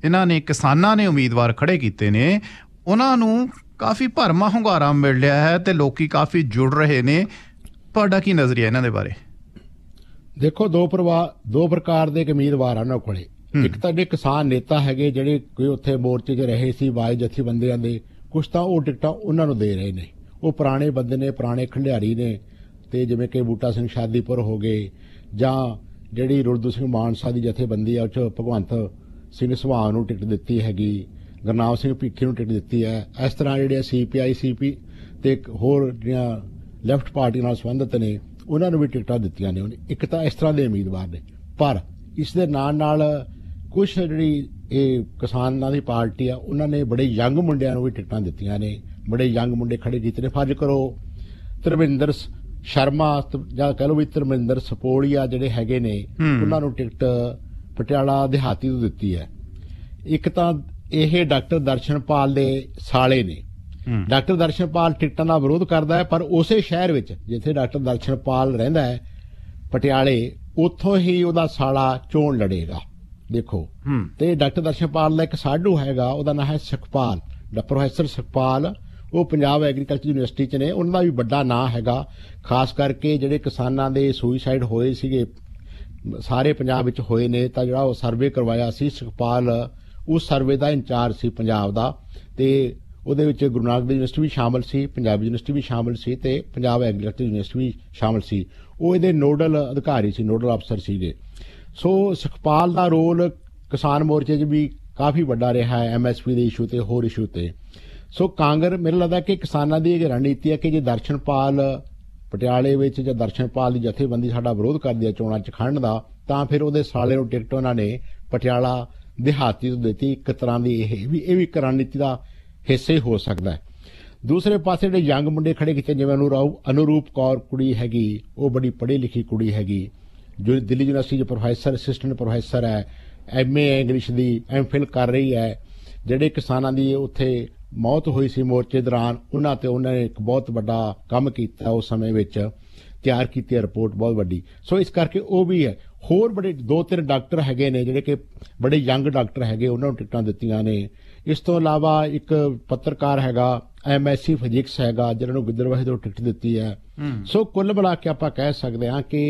ਇਹਨਾਂ ਨੇ ਕਿਸਾਨਾਂ ਨੇ ਉਮੀਦਵਾਰ ਖੜੇ ਕੀਤੇ ਨੇ ਉਹਨਾਂ ਨੂੰ ਕਾਫੀ ਭਰਮਾ ਹੰਗਾਰਾ ਮਿਲ ਰਿਹਾ ਹੈ ਤੇ ਲੋਕੀ ਕਾਫੀ ਜੁੜ ਰਹੇ ਨੇ ਤੁਹਾਡਾ ਕੀ ਨਜ਼ਰੀਆ ਇਹਨਾਂ ਦੇ ਬਾਰੇ ਦੇਖੋ ਦੋ ਪ੍ਰਵਾ ਦੋ ਪ੍ਰਕਾਰ ਦੇ ਉਮੀਦਵਾਰ ਹਨ ਕੋਲੇ ਇੱਕ ਤਾਂ ਜਿਹੜੇ ਕਿਸਾਨ ਨੇਤਾ ਹੈਗੇ ਜਿਹੜੇ ਕੋਈ ਉੱਥੇ ਮੋਰਚੇ 'ਚ ਰਹੇ ਸੀ ਜੱਥੀ ਬੰਦਿਆਂ ਦੇ ਕੁਝ ਤਾਂ ਉਹ ਟਿਕਟਾਂ ਉਹਨਾਂ ਨੂੰ ਦੇ ਰਹੇ ਨੇ ਉਹ ਪੁਰਾਣੇ ਬੰਦੇ ਨੇ ਪੁਰਾਣੇ ਖੰਡਿਆਰੀ ਨੇ ਤੇ ਜਿਵੇਂ ਕਿ ਬੂਟਾ ਸਿੰਘ ਸ਼ਾਦੀਪੁਰ ਹੋ ਗਏ ਜਾਂ ਜਿਹੜੀ ਰੁਰਦੂ ਸਿੰਘ ਮਾਨਸਾ ਦੀ ਜਥੇਬੰਦੀ ਆ ਉਹ ਚ ਭਗਵੰਤ ਸਿੰਘ ਸੁਭਾਅ ਨੂੰ ਟਿਕਟ ਦਿੱਤੀ ਹੈਗੀ ਗਰਨਾਵ ਸਿੰਘ ਭੀਖੀ ਨੂੰ ਟਿਕਟ ਦਿੱਤੀ ਹੈ ਇਸ ਤਰ੍ਹਾਂ ਜਿਹੜੇ ਸੀਪੀਆਈ ਸੀਪੀ ਤੇ ਇੱਕ ਹੋਰ ਜਿਹੜੀਆਂ ਲੈਫਟ ਪਾਰਟੀ ਨਾਲ ਸੰਬੰਧਤ ਨੇ ਉਹਨਾਂ ਨੂੰ ਵੀ ਟਿਕਟਾਂ ਦਿੱਤੀਆਂ ਨੇ ਉਹਨੇ ਇੱਕ ਤਾਂ ਇਸ ਤਰ੍ਹਾਂ ਦੇ ਉਮੀਦਵਾਰ ਨੇ ਪਰ ਇਸ ਦੇ ਨਾਲ ਨਾਲ ਕੁਝ ਜਿਹੜੀ ਇਹ ਕਿਸਾਨਾਂ ਦੀ ਪਾਰਟੀ ਆ ਉਹਨਾਂ ਨੇ ਬੜੇ ਯੰਗ ਮੁੰਡਿਆਂ ਨੂੰ ਵੀ ਟਿਕਟਾਂ ਦਿੱਤੀਆਂ ਨੇ ਬੜੇ ਯੰਗ ਮੁੰਡੇ ਖੜੇ ਕੀਤੇ ਨੇ ਫਰਜ਼ ਕਰੋ ਤਰਵਿੰਦਰ ਸ਼ਰਮਾ ਜਾਂ ਕਹ ਲਓ ਵੀ ਤਰਵਿੰਦਰ ਸਪੋਲੀਆ ਜਿਹੜੇ ਹੈਗੇ ਨੇ ਉਹਨਾਂ ਨੂੰ ਟਿਕਟ ਪਟਿਆਲਾ ਦਿਹਾਤੀ ਤੋਂ ਦਿੱਤੀ ਹੈ ਇੱਕ ਤਾਂ ਇਹ ਡਾਕਟਰ ਦਰਸ਼ਨਪਾਲ ਦੇ ਸਾਲੇ ਨੇ ਡਾਕਟਰ ਦਰਸ਼ਨਪਾਲ ਟਿਕਟਾਂ ਦਾ ਵਿਰੋਧ ਕਰਦਾ ਹੈ ਪਰ ਉਸੇ ਸ਼ਹਿਰ ਵਿੱਚ ਜਿੱਥੇ ਡਾਕਟਰ ਦਰਸ਼ਨਪਾਲ ਰਹਿੰਦਾ ਹੈ ਪਟਿਆਲੇ ਉੱਥੋਂ ਹੀ ਉਹਦਾ ਸਾਲਾ ਚੋਣ ਲੜੇਗਾ ਦੇਖੋ ਤੇ ਡਾਕਟਰ ਦਰਸ਼ਨਪਾਲ ਦਾ ਇੱਕ ਸਾਡੂ ਹੈਗਾ ਉਹਦਾ ਨਾਮ ਹੈ ਸੁਖਪਾਲ ਦਾ ਪ੍ਰੋਫੈਸਰ ਸੁਖਪਾਲ ਉਹ ਪੰਜਾਬ ਐਗਰੀਕਲਚਰ ਯੂਨੀਵਰਸਿਟੀ ਚ ਨੇ ਉਹਨਾਂ ਦਾ ਵੀ ਵੱਡਾ ਨਾਂ ਹੈਗਾ ਖਾਸ ਕਰਕੇ ਜਿਹੜੇ ਕਿਸਾਨਾਂ ਦੇ ਸੁਇਸਾਈਡ ਹੋਏ ਸੀਗੇ ਸਾਰੇ ਪੰਜਾਬ ਵਿੱਚ ਹੋਏ ਨੇ ਤਾਂ ਜਿਹੜਾ ਉਹ ਸਰਵੇ ਕਰਵਾਇਆ ਸੀ ਸੁਖਪਾਲ ਉਸ ਸਰਵੇ ਦਾ ਇੰਚਾਰਜ ਸੀ ਪੰਜਾਬ ਦਾ ਤੇ ਉਹਦੇ ਵਿੱਚ ਗੁਰੂ ਨਾਨਕ ਦੇਵ ਯੂਨੀਵਰਸਿਟੀ ਵੀ ਸ਼ਾਮਲ ਸੀ ਪੰਜਾਬ ਯੂਨੀਵਰਸਿਟੀ ਵੀ ਸ਼ਾਮਲ ਸੀ ਤੇ ਪੰਜਾਬ ਐਗਰੀਕਲਚਰ ਯੂਨੀਵਰਸਿਟੀ ਵੀ ਸ਼ਾਮਲ ਸੀ ਉਹ ਇਹਦੇ ਨੋਡਲ ਅਧਿਕਾਰੀ ਸੀ ਨੋਡਲ ਅਫਸਰ ਦੇ ਸੋ ਸੁਖਪਾਲ ਦਾ ਰੋਲ ਕਿਸਾਨ ਮੋਰਚੇ 'ਚ ਵੀ ਕਾਫੀ ਵੱਡਾ ਰਿਹਾ ਹੈ ਐਮਐਸਪੀ ਦੇ ਇਸ਼ੂ ਤੇ ਹੋਰ ਇਸ਼ੂ ਤੇ ਸੋ ਕਾਂਗਰ ਮੇਰੇ ਲੱਗਦਾ ਕਿ ਕਿਸਾਨਾਂ ਦੀ ਇਹ ਰਣਨੀਤੀ ਹੈ ਕਿ ਜੇ ਦਰਸ਼ਨਪਾਲ ਪਟਿਆਲੇ ਵਿੱਚ ਜਾਂ ਦਰਸ਼ਨਪਾਲ ਦੀ ਜਥੇਬੰਦੀ ਸਾਡਾ ਵਿਰੋਧ ਕਰਦੀ ਹੈ ਚੋਣਾਂ 'ਚ ਖੜਨ ਦਾ ਤਾਂ ਫਿਰ ਉਹਦੇ ਸਾਲੇ ਨੂੰ ਟਿਕਟ ਉਹਨਾਂ ਨੇ ਪਟਿਆਲਾ ਦਿਹਾਤੀ ਤੋਂ ਦਿੱਤੀ ਇੱਕ ਤਰ੍ਹਾਂ ਦੀ ਇਹ ਵੀ ਇਹ ਵੀ ਰਣਨੀਤੀ ਦਾ ਹਿੱਸੇ ਹੋ ਸਕਦਾ ਦੂਸਰੇ ਪਾਸੇ ਜਿਹੜੇ ਯੰਗ ਮੁੰਡੇ ਖੜੇ ਕਿਤੇ ਜਿਵੇਂ ਅਨੁਰਾਉ ਅਨੁਰੂਪ ਕੌਰ ਕੁੜੀ ਹੈਗੀ ਉਹ ਬੜੀ ਪੜ੍ਹੀ ਲਿਖੀ ਕੁੜੀ ਹੈਗੀ ਜੋ ਦਿੱਲੀ ਯੂਨੀਵਰਸਿਟੀ ਦੇ ਪ੍ਰੋਫੈਸਰ ਅਸਿਸਟੈਂਟ ਪ੍ਰੋਫੈਸਰ ਹੈ ਐਮਏ ਇੰਗਲਿਸ਼ ਦੀ ਐਮਫਿਲ ਕਰ ਰਹੀ ਹੈ ਜਿਹੜੇ ਕਿਸਾਨਾਂ ਦੀ ਉੱਥੇ ਮੌਤ ਹੋਈ ਸੀ ਮੋਰਚੇ ਦੌਰਾਨ ਉਹਨਾਂ ਤੇ ਉਹਨਾਂ ਨੇ ਇੱਕ ਬਹੁਤ ਵੱਡਾ ਕੰਮ ਕੀਤਾ ਉਸ ਸਮੇਂ ਵਿੱਚ ਤਿਆਰ ਕੀਤੀ ਰਿਪੋਰਟ ਬਹੁਤ ਵੱਡੀ ਸੋ ਇਸ ਕਰਕੇ ਉਹ ਵੀ ਹੈ ਹੋਰ ਬੜੇ ਦੋ ਤਿੰਨ ਡਾਕਟਰ ਹੈਗੇ ਨੇ ਜਿਹੜੇ ਕਿ ਬੜੇ ਯੰਗ ਡਾਕਟਰ ਹੈਗੇ ਉਹਨਾਂ ਨੂੰ ਟਿਕਟਾਂ ਦਿੱਤੀਆਂ ਨੇ ਇਸ ਤੋਂ ਇਲਾਵਾ ਇੱਕ ਪੱਤਰਕਾਰ ਹੈਗਾ ਐਮਐਸਸੀ ਫਿਜ਼ਿਕਸ ਹੈਗਾ ਜਿਹਨਾਂ ਨੂੰ ਗਿੱਦੜ ਵਾਹੇ ਤੋਂ ਟਿਕਟ ਦਿੱਤੀ ਹੈ ਸੋ ਕੁੱਲ ਮਿਲਾ ਕੇ ਆਪਾਂ ਕਹਿ ਸਕਦੇ ਹਾਂ ਕਿ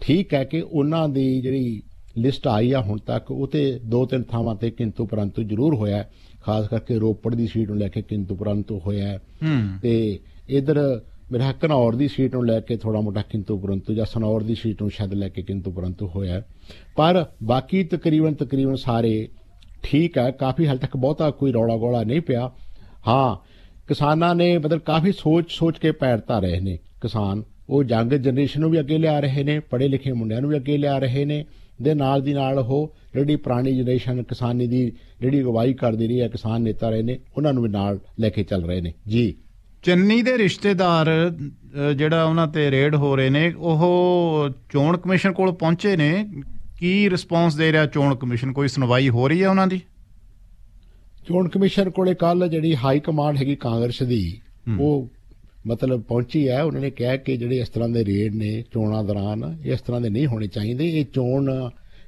ਠੀਕ ਹੈ ਕਿ ਉਹਨਾਂ ਦੀ ਜਿਹੜੀ ਲਿਸਟ ਆਈ ਆ ਹੁਣ ਤੱਕ ਉਹ ਤੇ ਦੋ ਤਿੰਨ ਥਾਵਾਂ ਤੇ ਕਿੰਤੂ ਪਰੰਤੂ ਜ਼ਰੂਰ ਹੋਇਆ ਖਾਸ ਕਰਕੇ ਰੋਪੜ ਦੀ ਸੀਟ ਨੂੰ ਲੈ ਕੇ ਕਿੰਤੂ ਪਰੰਤੂ ਹੋਇਆ ਤੇ ਇਧਰ ਮੇਰਾ ਕਨੌਰ ਦੀ ਸੀਟ ਨੂੰ ਲੈ ਕੇ ਥੋੜਾ ਮੋਟਾ ਕਿੰਤੂ ਪਰੰਤੂ ਜਾਂ ਸਨੌਰ ਦੀ ਸੀਟ ਨੂੰ ਸ਼ਾਇਦ ਲੈ ਕੇ ਕਿੰਤੂ ਪਰੰਤੂ ਹੋਇਆ ਪਰ ਬਾਕੀ ਤਕਰੀਬਨ ਤਕਰੀਬਨ ਸਾਰੇ ਠੀਕ ਹੈ ਕਾਫੀ ਹਾਲ ਤੱਕ ਬਹੁਤਾ ਕੋਈ ਰੌਲਾ ਗੋਲਾ ਨਹੀਂ ਪਿਆ ਹਾਂ ਕਿਸਾਨਾਂ ਨੇ ਮਤਲਬ ਕਾਫੀ ਸੋਚ ਸੋਚ ਕੇ ਪੈੜਤਾ ਰਹੇ ਨੇ ਕਿਸਾਨ ਉਹ ਜੰਗ ਜਨਰੇਸ਼ਨ ਨੂੰ ਵੀ ਅੱਗੇ ਲਿਆ ਰਹੇ ਨੇ ਪੜ੍ਹੇ ਲਿਖੇ ਮੁੰਡਿਆਂ ਨੂੰ ਵੀ ਅੱਗੇ ਲਿਆ ਰਹੇ ਨੇ ਦੇ ਨਾਲ ਦੀ ਨਾਲ ਉਹ ਜਿਹੜੀ ਪੁਰਾਣੀ ਜਨਰੇਸ਼ਨ ਕਿਸਾਨੀ ਦੀ ਜਿਹੜੀ ਅਗਵਾਈ ਕਰਦੀ ਰਹੀ ਹੈ ਕਿਸਾਨ ਨੇਤਾ ਰਹੇ ਨੇ ਉਹਨਾਂ ਨੂੰ ਵੀ ਨਾਲ ਲੈ ਕੇ ਚੱਲ ਰਹੇ ਨੇ ਜੀ ਚੰਨੀ ਦੇ ਰਿਸ਼ਤੇਦਾਰ ਜਿਹੜਾ ਉਹਨਾਂ ਤੇ ਰੇਡ ਹੋ ਰਹੇ ਨੇ ਉਹ ਚੋਣ ਕਮਿਸ਼ਨ ਕੋਲ ਪਹੁੰਚੇ ਨੇ ਕੀ ਰਿਸਪੌਂਸ ਦੇ ਰਿਹਾ ਚੋਣ ਕਮਿਸ਼ਨ ਕੋਈ ਸੁਣਵਾਈ ਹੋ ਰਹੀ ਹੈ ਉਹਨਾਂ ਦੀ ਚੋਣ ਕਮਿਸ਼ਨ ਕੋਲੇ ਕੱਲ ਜਿਹੜੀ ਹਾਈ ਕਮਾਂਡ ਹੈਗੀ ਕਾਂਗਰਸ ਦੀ ਉਹ ਮਤਲਬ ਪਹੁੰਚੀ ਹੈ ਉਹਨਾਂ ਨੇ ਕਿਹਾ ਕਿ ਜਿਹੜੇ ਇਸ ਤਰ੍ਹਾਂ ਦੇ ਰੇਡ ਨੇ ਚੋਣਾਂ ਦੌਰਾਨ ਇਸ ਤਰ੍ਹਾਂ ਦੇ ਨਹੀਂ ਹੋਣੇ ਚਾਹੀਦੇ ਇਹ ਚੋਣ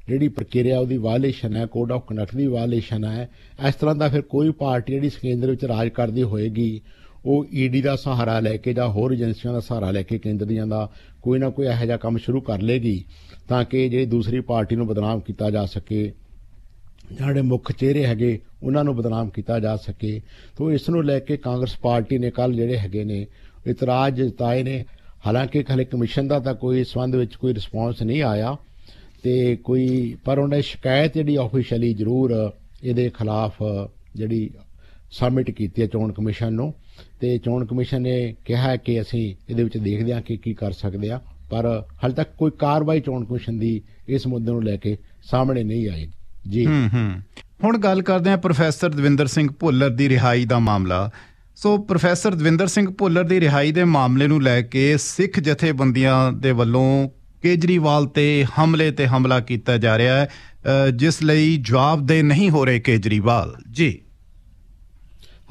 ਜਿਹੜੀ ਪ੍ਰਕਿਰਿਆ ਉਹਦੀ ਵਾਇਲੇਸ਼ਨ ਹੈ ਕੋਡ ਆਫ ਕੰਡਕਟ ਦੀ ਵਾਇਲੇਸ਼ਨ ਹੈ ਇਸ ਤਰ੍ਹਾਂ ਦਾ ਫਿਰ ਕੋਈ ਪਾਰਟੀ ਜਿਹੜੀ ਸਕੇਂਦਰ ਵਿੱਚ ਰਾਜ ਕਰਦੀ ਹੋਏਗੀ ਉਹ ਈਡੀ ਦਾ ਸਹਾਰਾ ਲੈ ਕੇ ਜਾਂ ਹੋਰ ਏਜੰਸੀਆਂ ਦਾ ਸਹਾਰਾ ਲੈ ਕੇ ਕੇਂਦਰ ਦੀਆਂ ਦਾ ਕੋਈ ਨਾ ਕੋਈ ਇਹੋ ਜਿਹਾ ਕੰਮ ਸ਼ੁਰੂ ਕਰ ਲੇਗੀ ਤਾਂ ਕਿ ਜਿਹੜੀ ਦੂਸਰੀ ਪਾਰਟੀ ਨੂੰ ਬਦਨਾਮ ਕੀਤਾ ਜਾ ਸਕੇ ਜਿਹੜੇ ਮੁੱਖ ਚਿਹਰੇ ਹੈਗੇ ਉਹਨਾਂ ਨੂੰ ਬਦਨਾਮ ਕੀਤਾ ਜਾ ਸਕੇ ਤੋਂ ਇਸ ਨੂੰ ਲੈ ਕੇ ਕਾਂਗਰਸ ਪਾਰਟੀ ਨੇ ਕੱਲ ਜਿਹੜੇ ਹੈਗੇ ਨੇ ਇਤਰਾਜ਼ ਜਤਾਏ ਨੇ ਹਾਲਾਂਕਿ ਖਲੇ ਕਮਿਸ਼ਨ ਦਾ ਤਾਂ ਕੋਈ ਸੰਬੰਧ ਵਿੱਚ ਕੋਈ ਰਿਸਪੌਂਸ ਨਹੀਂ ਆਇਆ ਤੇ ਕੋਈ ਪਰ ਉਹਨੇ ਸ਼ਿਕਾਇਤ ਜਿਹੜੀ ਆਫੀਸ਼ੀਅਲੀ ਜ਼ਰੂਰ ਇਹਦੇ ਖਿਲਾਫ ਜਿਹੜੀ ਸਬਮਿਟ ਕੀਤੀ ਹੈ ਚੋਣ ਕਮਿਸ਼ਨ ਨੂੰ ਤੇ ਚੋਣ ਕਮਿਸ਼ਨ ਨੇ ਕਿਹਾ ਕਿ ਅਸੀਂ ਇਹਦੇ ਵਿੱਚ ਦੇਖਦੇ ਹਾਂ ਕਿ ਕੀ ਕਰ ਸਕਦੇ ਆ ਪਰ ਹਾਲੇ ਤੱਕ ਕੋਈ ਕਾਰਵਾਈ ਚੋਣ ਕਮਿਸ਼ਨ ਦੀ ਇਸ ਮੁੱਦੇ ਨੂੰ ਲੈ ਕੇ ਸਾਹਮਣੇ ਨਹੀਂ ਆਈ ਜੀ ਹੂੰ ਹੂੰ ਹੁਣ ਗੱਲ ਕਰਦੇ ਹਾਂ ਪ੍ਰੋਫੈਸਰ ਦਵਿੰਦਰ ਸਿੰਘ ਭੁੱਲਰ ਦੀ ਰਿਹਾਈ ਦਾ ਮਾਮਲਾ ਸੋ ਪ੍ਰੋਫੈਸਰ ਦਵਿੰਦਰ ਸਿੰਘ ਭੁੱਲਰ ਦੀ ਰਿਹਾਈ ਦੇ ਮਾਮਲੇ ਨੂੰ ਲੈ ਕੇ ਸਿੱਖ ਜਥੇਬੰਦੀਆਂ ਦੇ ਵੱਲੋਂ ਕੇਜਰੀਵਾਲ ਤੇ ਹਮਲੇ ਤੇ ਹਮਲਾ ਕੀਤਾ ਜਾ ਰਿਹਾ ਹੈ ਜਿਸ ਲਈ ਦੇ ਨਹੀਂ ਹੋ ਰਹੇ ਕੇਜਰੀਵਾਲ ਜੀ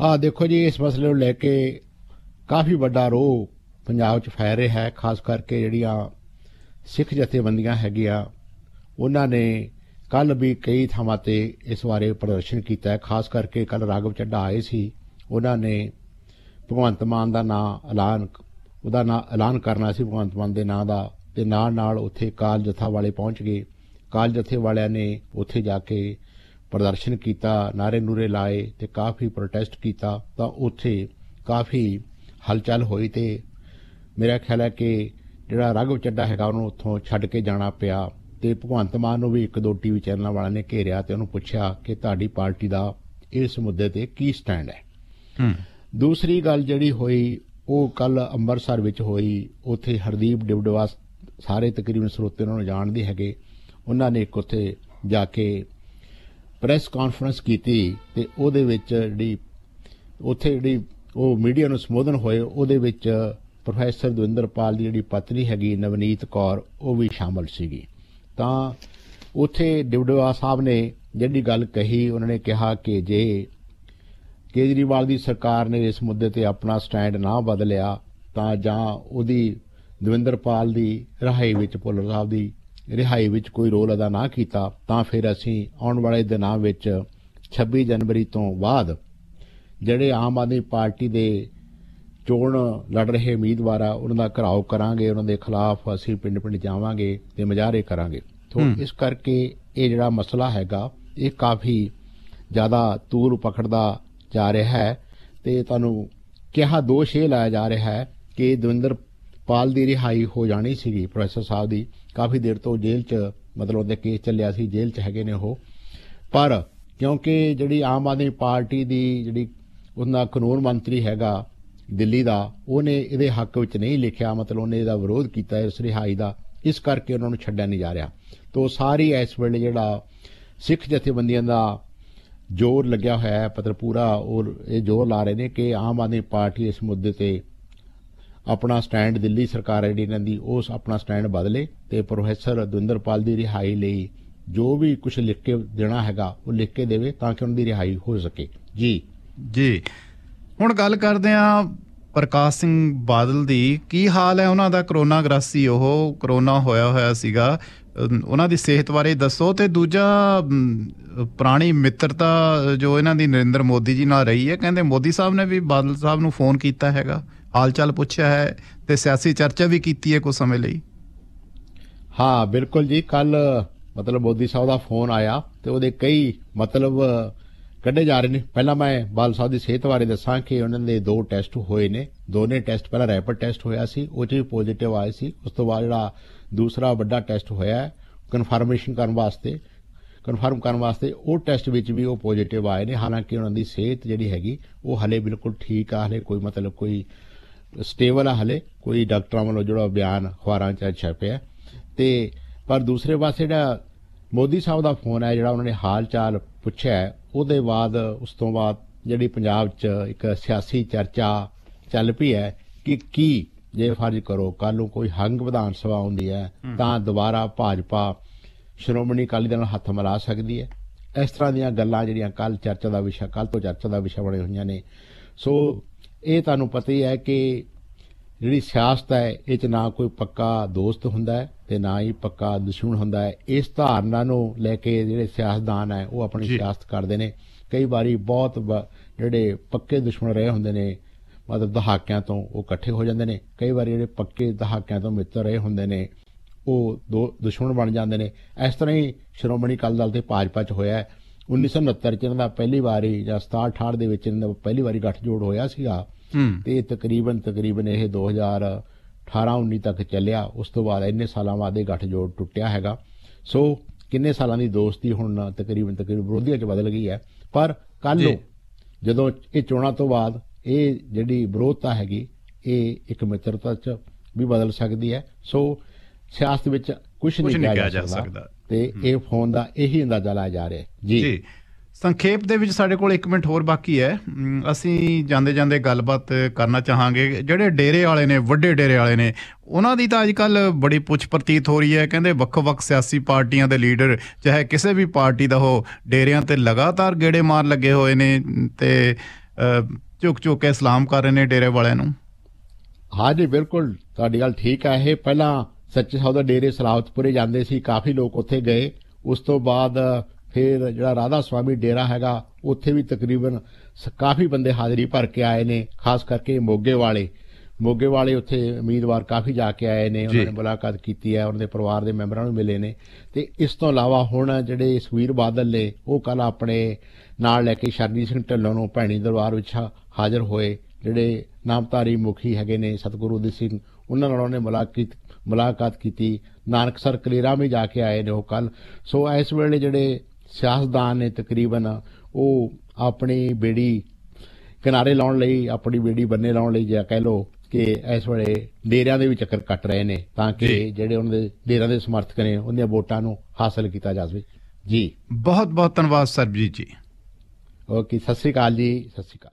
ਆ ਦੇਖੋ ਜੀ ਇਸ ਮਸਲੇ ਨੂੰ ਲੈ ਕੇ ਕਾਫੀ ਵੱਡਾ ਰੋ ਪੰਜਾਬ 'ਚ ਫੈਲ ਰਿਹਾ ਹੈ ਖਾਸ ਕਰਕੇ ਜਿਹੜੀਆਂ ਸਿੱਖ ਜਥੇਬੰਦੀਆਂ ਹੈਗੀਆਂ ਉਹਨਾਂ ਨੇ ਕੱਲ ਵੀ ਕਈ ਥਾਵਾਂ ਤੇ ਇਸ ਬਾਰੇ ਪ੍ਰਦਰਸ਼ਨ ਕੀਤਾ ਖਾਸ ਕਰਕੇ ਕੱਲ ਰਾਗਵ ਚੱਡਾ ਆਏ ਸੀ ਉਹਨਾਂ ਨੇ ਭਗਵੰਤ ਮਾਨ ਦਾ ਨਾਂ ਐਲਾਨ ਉਹਦਾ ਨਾਂ ਐਲਾਨ ਕਰਨਾ ਸੀ ਭਗਵੰਤ ਮਾਨ ਦੇ ਨਾਂ ਦਾ ਤੇ ਨਾਲ ਨਾਲ ਉੱਥੇ ਕਾਲ ਜਥਾ ਵਾਲੇ ਪਹੁੰਚ ਗਏ ਕਾਲ ਜਥੇ ਵਾਲਿਆਂ ਨੇ ਉੱਥੇ ਜਾ ਕੇ ਪ੍ਰਦਰਸ਼ਨ ਕੀਤਾ ਨਾਰੇ ਨੂਰੇ ਲਾਏ ਤੇ ਕਾਫੀ ਪ੍ਰੋਟੈਸਟ ਕੀਤਾ ਤਾਂ ਉੱਥੇ ਕਾਫੀ ਹਲਚਲ ਹੋਈ ਤੇ ਮੇਰਾ ਖਿਆਲ ਹੈ ਕਿ ਜਿਹੜਾ ਰਾਘਵ ਚੱਡਾ ਹੈਗਾ ਉਹਨੂੰ ਉੱਥੋਂ ਛੱਡ ਕੇ ਜਾਣਾ ਪਿਆ ਤੇ ਭਗਵੰਤ ਮਾਨ ਨੂੰ ਵੀ ਇੱਕ ਦੋ ਟੀਵੀ ਚੈਨਲਾਂ ਵਾਲਿਆਂ ਨੇ ਘੇਰਿਆ ਤੇ ਉਹਨੂੰ ਪੁੱਛਿਆ ਕਿ ਤੁਹਾਡੀ ਪਾਰਟੀ ਦਾ ਇਸ ਮੁੱਦੇ ਤੇ ਕੀ ਸਟੈਂਡ ਹੈ ਦੂਸਰੀ ਗੱਲ ਜਿਹੜੀ ਹੋਈ ਉਹ ਕੱਲ ਅੰਮ੍ਰਿਤਸਰ ਵਿੱਚ ਹੋਈ ਉੱਥੇ ਹਰਦੀਪ ਡਿਵਡਵਾਸ ਸਾਰੇ ਤਕਰੀਬਨ ਸਰੋਤੇ ਉਹਨਾਂ ਨੂੰ ਜਾਣਦੇ ਹੈਗੇ ਉਹਨਾਂ ਨੇ ਇੱਕ ਉੱਥੇ ਜਾ ਕੇ ਪ੍ਰੈਸ ਕਾਨਫਰੰਸ ਕੀਤੀ ਤੇ ਉਹਦੇ ਵਿੱਚ ਜਿਹੜੀ ਉੱਥੇ ਜਿਹੜੀ ਉਹ ਮੀਡੀਆ ਨੂੰ ਸੰਬੋਧਨ ਹੋਏ ਉਹਦੇ ਵਿੱਚ ਪ੍ਰੋਫੈਸਰ ਦਵਿੰਦਰਪਾਲ ਦੀ ਜਿਹੜੀ ਪਤਨੀ ਹੈਗੀ ਨਵਨੀਤ ਕੌਰ ਉਹ ਵੀ ਸ਼ਾਮਲ ਸੀਗੀ ਤਾਂ ਉੱਥੇ ਡਿਵਡਵਾ ਸਾਹਿਬ ਨੇ ਜਿਹੜੀ ਗੱਲ ਕਹੀ ਉਹਨਾਂ ਨੇ ਕਿਹਾ ਕਿ ਜੇ ਕੇਜਰੀਵਾਲ ਦੀ ਸਰਕਾਰ ਨੇ ਇਸ ਮੁੱਦੇ ਤੇ ਆਪਣਾ ਸਟੈਂਡ ਨਾ ਬਦਲਿਆ ਤਾਂ ਜਾਂ ਉਹਦੀ ਦਵਿੰਦਰਪਾਲ ਦੀ ਰਹਾਈ ਵਿੱਚ ਭੁੱਲਰ ਸਾਹਿਬ ਦੀ ਰਿਹਾਈ ਵਿੱਚ ਕੋਈ ਰੋਲ ਅਦਾ ਨਾ ਕੀਤਾ ਤਾਂ ਫਿਰ ਅਸੀਂ ਆਉਣ ਵਾਲੇ ਦਿਨਾਂ ਵਿੱਚ 26 ਜਨਵਰੀ ਤੋਂ ਬਾਅਦ ਜਿਹੜੇ ਆਮ ਆਦਮੀ ਪਾਰਟੀ ਦੇ ਚੋਣ ਲੜ ਰਹੇ ਉਮੀਦਵਾਰਾਂ ਉਹਨਾਂ ਦਾ ਘਰਾਓ ਕਰਾਂਗੇ ਉਹਨਾਂ ਦੇ ਖਿਲਾਫ ਅਸੀਂ ਪਿੰਡ-ਪਿੰਡ ਜਾਵਾਂਗੇ ਤੇ ਮਜ਼ਾਰੇ ਕਰਾਂਗੇ ਤੋਂ ਇਸ ਕਰਕੇ ਇਹ ਜਿਹੜਾ ਮਸਲਾ ਹੈਗਾ ਇਹ ਕਾਫੀ ਜ਼ਿਆਦਾ ਤੂਰ ਪਕੜਦਾ ਜਾ ਰਿਹਾ ਹੈ ਤੇ ਤੁਹਾਨੂੰ ਕਿਹਾ ਦੋਸ਼ ਇਹ ਲਾਇਆ ਜਾ ਰਿਹਾ ਹੈ ਕਿ ਦਵਿੰਦਰ ਪਾਲ ਦੀ ਰਿਹਾਈ ਹੋ ਜਾਣੀ ਸੀਗੀ ਪ੍ਰੋਫੈਸਰ ਸਾਹਿਬ ਦੀ ਕਾਫੀ ਦੇਰ ਤੋਂ ਜੇਲ੍ਹ 'ਚ ਮਤਲਬ ਉਹਦੇ ਕੇਸ ਚੱਲਿਆ ਸੀ ਜੇਲ੍ਹ 'ਚ ਹੈਗੇ ਨੇ ਉਹ ਪਰ ਕਿਉਂਕਿ ਜਿਹੜੀ ਆਮ ਆਦਮੀ ਪਾਰਟੀ ਦੀ ਜਿਹੜੀ ਉਹਨਾਂ ਕਾਨੂੰਨ ਮੰਤਰੀ ਹੈਗਾ ਦਿੱਲੀ ਦਾ ਉਹਨੇ ਇਹਦੇ ਹੱਕ ਵਿੱਚ ਨਹੀਂ ਲਿਖਿਆ ਮਤਲਬ ਉਹਨੇ ਇਹਦਾ ਵਿਰੋਧ ਕੀਤਾ ਇਸ ਰਿਹਾਈ ਦਾ ਇਸ ਕਰਕੇ ਉਹਨਾਂ ਨੂੰ ਛੱਡਿਆ ਨਹੀਂ ਜਾ ਰਿਹਾ ਤੋਂ ਸਾਰੀ ਇਸ ਵੇਲੇ ਜਿਹੜਾ ਸਿੱਖ ਜਥੇਬੰਦੀਆਂ ਦਾ ਜ਼ੋਰ ਲੱਗਿਆ ਹੋਇਆ ਹੈ ਪਤਰ ਪੂਰਾ ਉਹ ਇਹ ਜ਼ੋਰ ਲਾ ਰਹੇ ਨੇ ਕਿ ਆਮ ਆਦਮੀ ਪਾਰਟੀ ਇਸ ਮੁੱਦੇ ਤੇ ਆਪਣਾ ਸਟੈਂਡ ਦਿੱਲੀ ਸਰਕਾਰ ਜਿਹੜੀ ਇਹਨਾਂ ਦੀ ਉਸ ਆਪਣਾ ਸਟੈਂਡ ਬਦਲੇ ਤੇ ਪ੍ਰੋਫੈਸਰ ਦਵਿੰਦਰਪਾਲ ਦੀ ਰਿਹਾਈ ਲਈ ਜੋ ਵੀ ਕੁਝ ਲਿਖ ਕੇ ਦੇਣਾ ਹੈਗਾ ਉਹ ਲਿਖ ਕੇ ਦੇਵੇ ਤਾਂ ਕਿ ਉਹਨਾਂ ਦੀ ਰਿਹਾਈ ਹੋ ਸਕੇ ਜੀ ਜੀ ਹੁਣ ਗੱਲ ਕਰਦੇ ਆ ਪ੍ਰਕਾਸ਼ ਸਿੰਘ ਬਾਦਲ ਦੀ ਕੀ ਹਾਲ ਹੈ ਉਹਨਾਂ ਦਾ ਕਰੋਨਾ ਗ੍ਰਾਸੀ ਉਹ ਕਰੋਨਾ ਹੋਇਆ ਹੋਇਆ ਸੀਗਾ ਉਹਨਾਂ ਦੀ ਸਿਹਤ ਬਾਰੇ ਦੱਸੋ ਤੇ ਦੂਜਾ ਪੁਰਾਣੀ ਮਿੱਤਰਤਾ ਜੋ ਇਹਨਾਂ ਦੀ ਨਰਿੰਦਰ ਮੋਦੀ ਜੀ ਨਾਲ ਰਹੀ ਹੈ ਕਹਿੰਦੇ ਮੋਦੀ ਸਾਹਿਬ ਨੇ ਵੀ ਬਾਦਲ ਸਾਹਿਬ ਨੂੰ ਫੋਨ ਕੀਤਾ ਹੈਗਾ ਹਾਲਚਾਲ ਪੁੱਛਿਆ ਹੈ ਤੇ ਸਿਆਸੀ ਚਰਚਾ ਵੀ ਕੀਤੀ ਹੈ ਕੁਝ ਸਮੇਂ ਲਈ ਹਾਂ ਬਿਲਕੁਲ ਜੀ ਕੱਲ ਮਤਲਬ ਮੋਦੀ ਸਾਹਿਬ ਦਾ ਫੋਨ ਆਇਆ ਤੇ ਉਹਦੇ ਕਈ ਮਤਲਬ ਕੱਢੇ ਜਾ ਰਹੇ ਨੇ ਪਹਿਲਾਂ ਮੈਂ ਬਾਲ ਸਾਹਿਬ ਦੀ ਸਿਹਤ ਬਾਰੇ ਦੱਸਾਂ ਕਿ ਉਹਨਾਂ ਦੇ ਦੋ ਟੈਸਟ ਹੋਏ ਨੇ ਦੋਨੇ ਟੈਸਟ ਪਹਿਲਾਂ ਰੈਪਿਡ ਟੈਸਟ ਹੋਇਆ ਸੀ ਉਹ ਚ ਵੀ ਪੋਜ਼ਿਟਿਵ ਆਇਆ ਸੀ ਉਸ ਤੋਂ ਬਾਅਦ ਜਿਹੜਾ ਦੂਸਰਾ ਵੱਡਾ ਟੈਸਟ ਹੋਇਆ ਕਨਫਰਮੇਸ਼ਨ ਕਰਨ ਵਾਸਤੇ ਕਨਫਰਮ ਕਰਨ ਵਾਸਤੇ ਉਹ ਟੈਸਟ ਵਿੱਚ ਵੀ ਉਹ ਪੋਜ਼ਿਟਿਵ ਆਏ ਨੇ ਹਾਲਾਂਕਿ ਉਹਨਾਂ ਦੀ ਸਿਹਤ ਜਿਹੜੀ ਹੈਗੀ ਉਹ ਹਲੇ ਬਿਲਕੁਲ ਠੀਕ ਆ ਹਲੇ ਕੋਈ ਮਤਲਬ ਕੋਈ ਸਟੇ ਵਾਲਾ ਹਲੇ ਕੋਈ ਡਾਕਟਰਾਂ ਵੱਲੋਂ ਜਿਹੜਾ ਬਿਆਨ ਖਵਾਰਾਂ 'ਚ ਛਪਿਆ ਤੇ ਪਰ ਦੂਸਰੇ ਪਾਸੇ ਜਿਹੜਾ ਮੋਦੀ ਸਾਹਿਬ ਦਾ ਫੋਨ ਆ ਜਿਹੜਾ ਉਹਨਾਂ ਨੇ ਹਾਲ ਚਾਲ ਪੁੱਛਿਆ ਉਹਦੇ ਬਾਅਦ ਉਸ ਤੋਂ ਬਾਅਦ ਜਿਹੜੀ ਪੰਜਾਬ 'ਚ ਇੱਕ ਸਿਆਸੀ ਚਰਚਾ ਚੱਲ ਪਈ ਹੈ ਕਿ ਕੀ ਜੇ ਫਰਜ਼ ਕਰੋ ਕੱਲ ਨੂੰ ਕੋਈ ਹੰਗ ਵਿਧਾਨ ਸਭਾ ਹੁੰਦੀ ਹੈ ਤਾਂ ਦੁਬਾਰਾ ਭਾਜਪਾ ਸ਼੍ਰੋਮਣੀ ਅਕਾਲੀ ਦਲ ਨਾਲ ਹੱਥ ਮਿਲਾ ਸਕਦੀ ਹੈ ਇਸ ਤਰ੍ਹਾਂ ਦੀਆਂ ਗੱਲਾਂ ਜਿਹੜੀਆਂ ਕੱਲ ਚਰਚਾ ਦਾ ਵਿਸ਼ਾ ਕੱਲ ਤੋਂ ਚਰਚਾ ਦਾ ਵਿਸ਼ਾ ਬਣੇ ਹੋਈਆਂ ਨੇ ਸੋ ਇਹ ਤੁਹਾਨੂੰ ਪਤਾ ਹੀ ਹੈ ਕਿ ਜਿਹੜੀ ਸਿਆਸਤ ਹੈ ਇਹ 'ਚ ਨਾ ਕੋਈ ਪੱਕਾ ਦੋਸਤ ਹੁੰਦਾ ਹੈ ਤੇ ਨਾ ਹੀ ਪੱਕਾ ਦੁਸ਼ਮਣ ਹੁੰਦਾ ਹੈ ਇਸ ਧਾਰਨਾ ਨੂੰ ਲੈ ਕੇ ਜਿਹੜੇ ਸਿਆਸਤਦਾਨ ਹੈ ਉਹ ਆਪਣੀ ਸਿਆਸਤ ਕਰਦੇ ਨੇ ਕਈ ਵਾਰੀ ਬਹੁਤ ਜਿਹੜੇ ਪੱਕੇ ਦੁਸ਼ਮਣ ਰਹੇ ਹੁੰਦੇ ਨੇ ਮਤਲਬ ਦਹਾਕਿਆਂ ਤੋਂ ਉਹ ਇਕੱਠੇ ਹੋ ਜਾਂਦੇ ਨੇ ਕਈ ਵਾਰੀ ਜਿਹੜੇ ਪੱਕੇ ਦਹਾਕਿਆਂ ਤੋਂ ਮਿੱਤਰ ਰਹੇ ਹੁੰਦੇ ਨੇ ਉਹ ਦੋ ਦੁਸ਼ਮਣ ਬਣ ਜਾਂਦੇ ਨੇ ਇਸ ਤਰ੍ਹਾਂ ਹੀ ਸ਼੍ਰੋਮਣੀ ਕਾਲ ਦਲ ਤੇ ਭਾਜਪਾ 'ਚ ਹੋਇਆ ਹੈ 1969 ਚ ਇਹਨਾਂ ਦਾ ਪਹਿਲੀ ਵਾਰੀ ਜਾਂ 67 ਦੇ ਵਿੱਚ ਇਹਨਾਂ ਦਾ ਪਹਿਲੀ ਵਾਰੀ ਗੱਠ ਜੋੜ ਹੋਇਆ ਸੀਗਾ ਤੇ ਤਕਰੀਬਨ ਤਕਰੀਬਨ ਇਹ 2018-19 ਤੱਕ ਚੱਲਿਆ ਉਸ ਤੋਂ ਬਾਅਦ ਇੰਨੇ ਸਾਲਾਂ ਬਾਅਦ ਇਹ ਗੱਠ ਜੋੜ ਟੁੱਟਿਆ ਹੈਗਾ ਸੋ ਕਿੰਨੇ ਸਾਲਾਂ ਦੀ ਦੋਸਤੀ ਹੁਣ ਤਕਰੀਬਨ ਤਕਰੀਬਨ ਵਿਰੋਧੀਆਂ 'ਚ ਬਦਲ ਗਈ ਹੈ ਪਰ ਕੱਲ ਜਦੋਂ ਇਹ ਚੋਣਾਂ ਤੋਂ ਬਾਅਦ ਇਹ ਜਿਹੜੀ ਵਿਰੋਧਤਾ ਹੈਗੀ ਇਹ ਇੱਕ ਮਿੱਤਰਤਾ 'ਚ ਵੀ ਬਦਲ ਸਕਦੀ ਹੈ ਸੋ ਸਿਆਸਤ ਵਿੱਚ ਕੁਝ ਨਹੀਂ ਕਿਹਾ ਜਾ ਸਕਦਾ ਤੇ ਇਹ ਫੋਨ ਦਾ ਇਹੀ ਅੰਦਾਜ਼ਾ ਲਾਇਆ ਜਾ ਰਿਹਾ ਜੀ ਸੰਖੇਪ ਦੇ ਵਿੱਚ ਸਾਡੇ ਕੋਲ 1 ਮਿੰਟ ਹੋਰ ਬਾਕੀ ਹੈ ਅਸੀਂ ਜਾਂਦੇ ਜਾਂਦੇ ਗੱਲਬਾਤ ਕਰਨਾ ਚਾਹਾਂਗੇ ਜਿਹੜੇ ਡੇਰੇ ਵਾਲੇ ਨੇ ਵੱਡੇ ਡੇਰੇ ਵਾਲੇ ਨੇ ਉਹਨਾਂ ਦੀ ਤਾਂ ਅੱਜਕੱਲ ਬੜੀ ਪੁੱਛ ਪ੍ਰਤੀਤ ਹੋ ਰਹੀ ਹੈ ਕਹਿੰਦੇ ਵੱਖ-ਵੱਖ ਸਿਆਸੀ ਪਾਰਟੀਆਂ ਦੇ ਲੀਡਰ ਚਾਹੇ ਕਿਸੇ ਵੀ ਪਾਰਟੀ ਦਾ ਹੋ ਡੇਰਿਆਂ ਤੇ ਲਗਾਤਾਰ ਗੇੜੇ ਮਾਰ ਲੱਗੇ ਹੋਏ ਨੇ ਤੇ ਝੁਕ ਝੁਕ ਕੇ ਸਲਾਮ ਕਰ ਰਹੇ ਨੇ ਡੇਰੇ ਵਾਲਿਆਂ ਨੂੰ ਹਾਂ ਜੀ ਬਿਲਕੁਲ ਤੁਹਾਡੀ ਗੱਲ ਠੀਕ ਹੈ ਇਹ ਪਹਿਲਾਂ ਸੱਚੇ ਸੌਦਾ ਡੇਰੇ ਸਲਾਵਤਪੁਰੇ ਜਾਂਦੇ ਸੀ ਕਾਫੀ ਲੋਕ ਉੱਥੇ ਗਏ ਉਸ ਤੋਂ ਬਾਅਦ ਫਿਰ ਜਿਹੜਾ ਰਾਧਾ ਸਵਾਮੀ ਡੇਰਾ ਹੈਗਾ ਉੱਥੇ ਵੀ ਤਕਰੀਬਨ ਕਾਫੀ ਬੰਦੇ ਹਾਜ਼ਰੀ ਭਰ ਕੇ ਆਏ ਨੇ ਖਾਸ ਕਰਕੇ ਮੋਗੇ ਵਾਲੇ ਮੋਗੇ ਵਾਲੇ ਉੱਥੇ ਉਮੀਦਵਾਰ ਕਾਫੀ ਜਾ ਕੇ ਆਏ ਨੇ ਉਹਨਾਂ ਨੇ ਮੁਲਾਕਾਤ ਕੀਤੀ ਹੈ ਉਹਨਾਂ ਦੇ ਪਰਿਵਾਰ ਦੇ ਮੈਂਬਰਾਂ ਨੂੰ ਮਿਲੇ ਨੇ ਤੇ ਇਸ ਤੋਂ ਇਲਾਵਾ ਹੁਣ ਜਿਹੜੇ ਸੁਵੀਰ ਬਾਦਲ ਨੇ ਉਹ ਕੱਲ ਆਪਣੇ ਨਾਲ ਲੈ ਕੇ ਸ਼ਰਨੀ ਸਿੰਘ ਢੱਲੋਂ ਨੂੰ ਭੈਣੀ ਦਰਬਾਰ ਵਿੱਚ ਹਾਜ਼ਰ ਹੋਏ ਜਿਹੜੇ ਨਾਮਧਾਰੀ ਮੁਖੀ ਹੈਗੇ ਨੇ ਸਤਗੁਰੂ ਦੀ ਸਿੰਘ ਉਹਨਾਂ ਨਾਲ ਉਹਨੇ ਮੁਲਾਕਾਤ ਮੁਲਾਕਾਤ ਕੀਤੀ ਨਾਨਕ ਸਰ ਕਲੇਰਾ ਵਿੱਚ ਜਾ ਕੇ ਆਏ ਨੇ ਉਹ ਕੱਲ ਸੋ ਇਸ ਵੇਲੇ ਜਿਹੜੇ ਸਿਆਸਦਾਨ ਨੇ ਤਕਰੀਬਨ ਉਹ ਆਪਣੀ ਬੇੜੀ ਕਿਨਾਰੇ ਲਾਉਣ ਲਈ ਆਪਣੀ ਬੇੜੀ ਬੰਨੇ ਲਾਉਣ ਲਈ ਜਾਂ ਕਹਿ ਲੋ ਕਿ ਇਸ ਵੇਲੇ ਡੇਰਿਆਂ ਦੇ ਵੀ ਚੱਕਰ ਕੱਟ ਰਹੇ ਨੇ ਤਾਂ ਕਿ ਜਿਹੜੇ ਉਹਨਾਂ ਦੇ ਡੇਰਿਆਂ ਦੇ ਸਮਰਥਕ ਨੇ ਉਹਨਾਂ ਵੋਟਾਂ ਨੂੰ ਹਾਸਲ ਕੀਤਾ ਜਾ ਸਕੇ ਜੀ ਬਹੁਤ ਬਹੁਤ ਧੰਨਵਾਦ ਸਰਬਜੀਤ ਜੀ ਓਕੇ ਸਤਿ ਸ੍ਰੀ ਅਕਾਲ ਜੀ ਸਤਿ ਸ੍ਰੀ ਅਕਾਲ